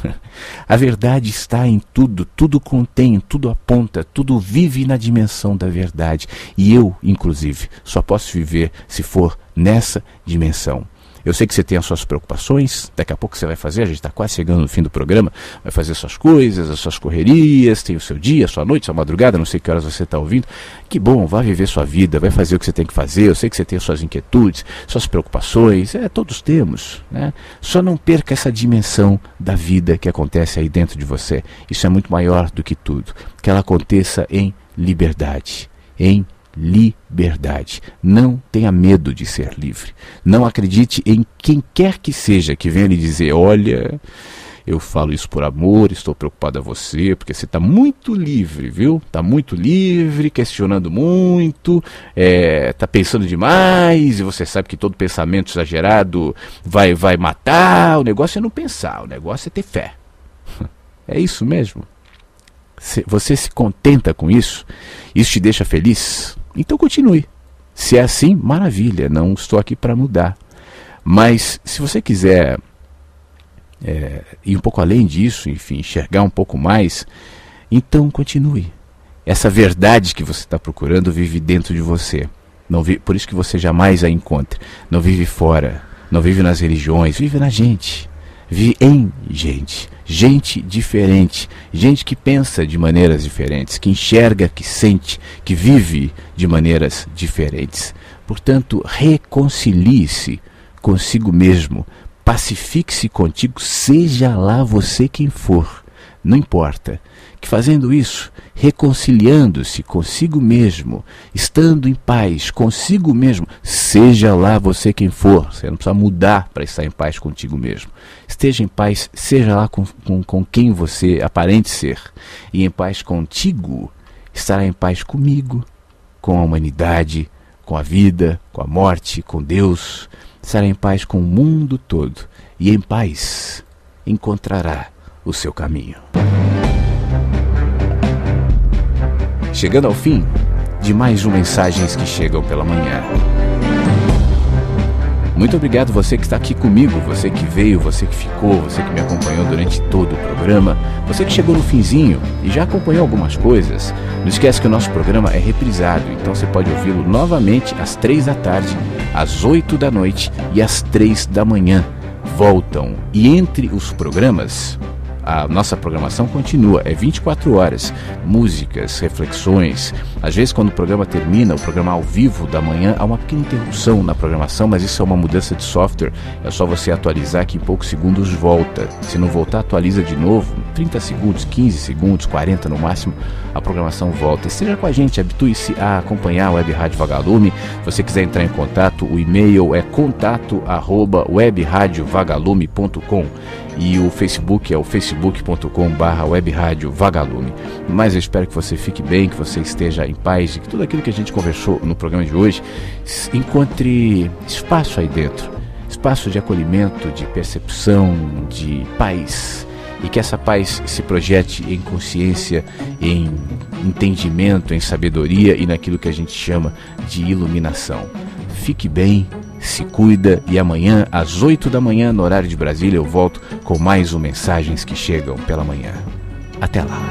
a verdade está em tudo, tudo contém, tudo aponta, tudo vive na dimensão da verdade. E eu, inclusive, só posso viver se for nessa dimensão. Eu sei que você tem as suas preocupações, daqui a pouco você vai fazer, a gente está quase chegando no fim do programa, vai fazer suas coisas, as suas correrias, tem o seu dia, a sua noite, a sua madrugada, não sei que horas você está ouvindo. Que bom, Vá viver sua vida, vai fazer o que você tem que fazer, eu sei que você tem suas inquietudes, suas preocupações, é, todos temos, né? Só não perca essa dimensão da vida que acontece aí dentro de você. Isso é muito maior do que tudo. Que ela aconteça em liberdade, em liberdade. Não tenha medo de ser livre. Não acredite em quem quer que seja que venha lhe dizer: olha, eu falo isso por amor, estou preocupado a você, porque você está muito livre, viu? Está muito livre, questionando muito, está é, tá pensando demais, e você sabe que todo pensamento exagerado vai, vai matar. O negócio é não pensar, o negócio é ter fé. É isso mesmo? Você se contenta com isso? Isso te deixa feliz? Então continue. Se é assim, maravilha, não estou aqui para mudar. Mas se você quiser é, ir um pouco além disso, enfim, enxergar um pouco mais, então continue. Essa verdade que você está procurando vive dentro de você. Não vive, por isso que você jamais a encontra. Não vive fora, não vive nas religiões, vive na gente. Vive em gente gente diferente, gente que pensa de maneiras diferentes, que enxerga, que sente, que vive de maneiras diferentes. Portanto, reconcilie-se consigo mesmo, pacifique-se contigo, seja lá você quem for, não importa. Que fazendo isso, reconciliando-se consigo mesmo, estando em paz consigo mesmo, seja lá você quem for, você não precisa mudar para estar em paz contigo mesmo. Esteja em paz, seja lá com, com, com quem você aparente ser, e em paz contigo, estará em paz comigo, com a humanidade, com a vida, com a morte, com Deus, estará em paz com o mundo todo, e em paz encontrará o seu caminho. Chegando ao fim de mais um Mensagens que Chegam pela Manhã. Muito obrigado você que está aqui comigo, você que veio, você que ficou, você que me acompanhou durante todo o programa, você que chegou no finzinho e já acompanhou algumas coisas. Não esquece que o nosso programa é reprisado, então você pode ouvi-lo novamente às três da tarde, às oito da noite e às três da manhã. Voltam e entre os programas a nossa programação continua, é 24 horas, músicas, reflexões. Às vezes, quando o programa termina, o programa ao vivo da manhã, há uma pequena interrupção na programação, mas isso é uma mudança de software. É só você atualizar que em poucos segundos volta. Se não voltar, atualiza de novo, 30 segundos, 15 segundos, 40 no máximo, a programação volta. Esteja com a gente, habitue-se a acompanhar a Web Rádio Vagalume. Se você quiser entrar em contato, o e-mail é contato@webradiovagalume.com e o Facebook é o facebook.com/barra vagalume. Mas eu espero que você fique bem, que você esteja em paz e que tudo aquilo que a gente conversou no programa de hoje encontre espaço aí dentro espaço de acolhimento, de percepção, de paz e que essa paz se projete em consciência, em entendimento, em sabedoria e naquilo que a gente chama de iluminação. Fique bem, se cuida e amanhã, às 8 da manhã, no horário de Brasília, eu volto com mais um Mensagens que Chegam pela Manhã. Até lá!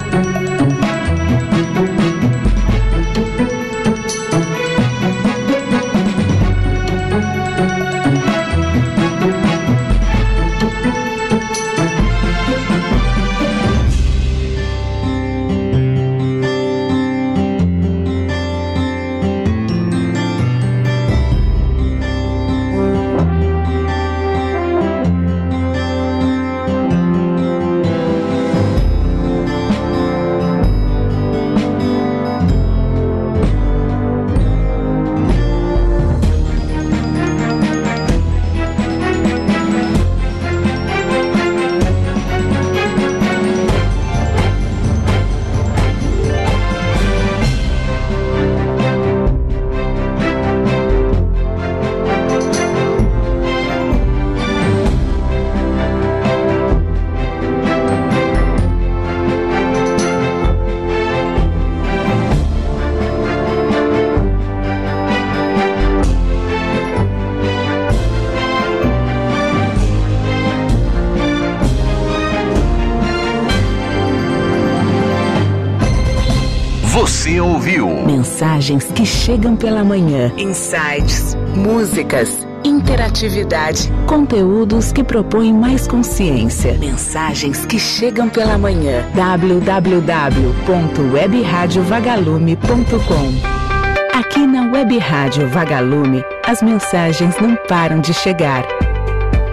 chegam pela manhã. Insights, músicas, interatividade, conteúdos que propõem mais consciência, mensagens que chegam pela manhã. www.webradiovagalume.com Aqui na Web Rádio Vagalume, as mensagens não param de chegar.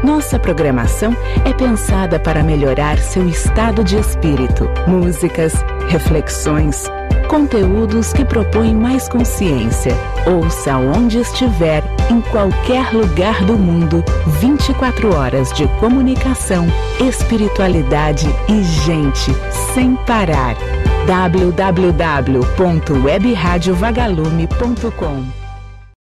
Nossa programação é pensada para melhorar seu estado de espírito. Músicas, reflexões, Conteúdos que propõem mais consciência. Ouça onde estiver, em qualquer lugar do mundo, 24 horas de comunicação, espiritualidade e gente sem parar. www.webradiovagalume.com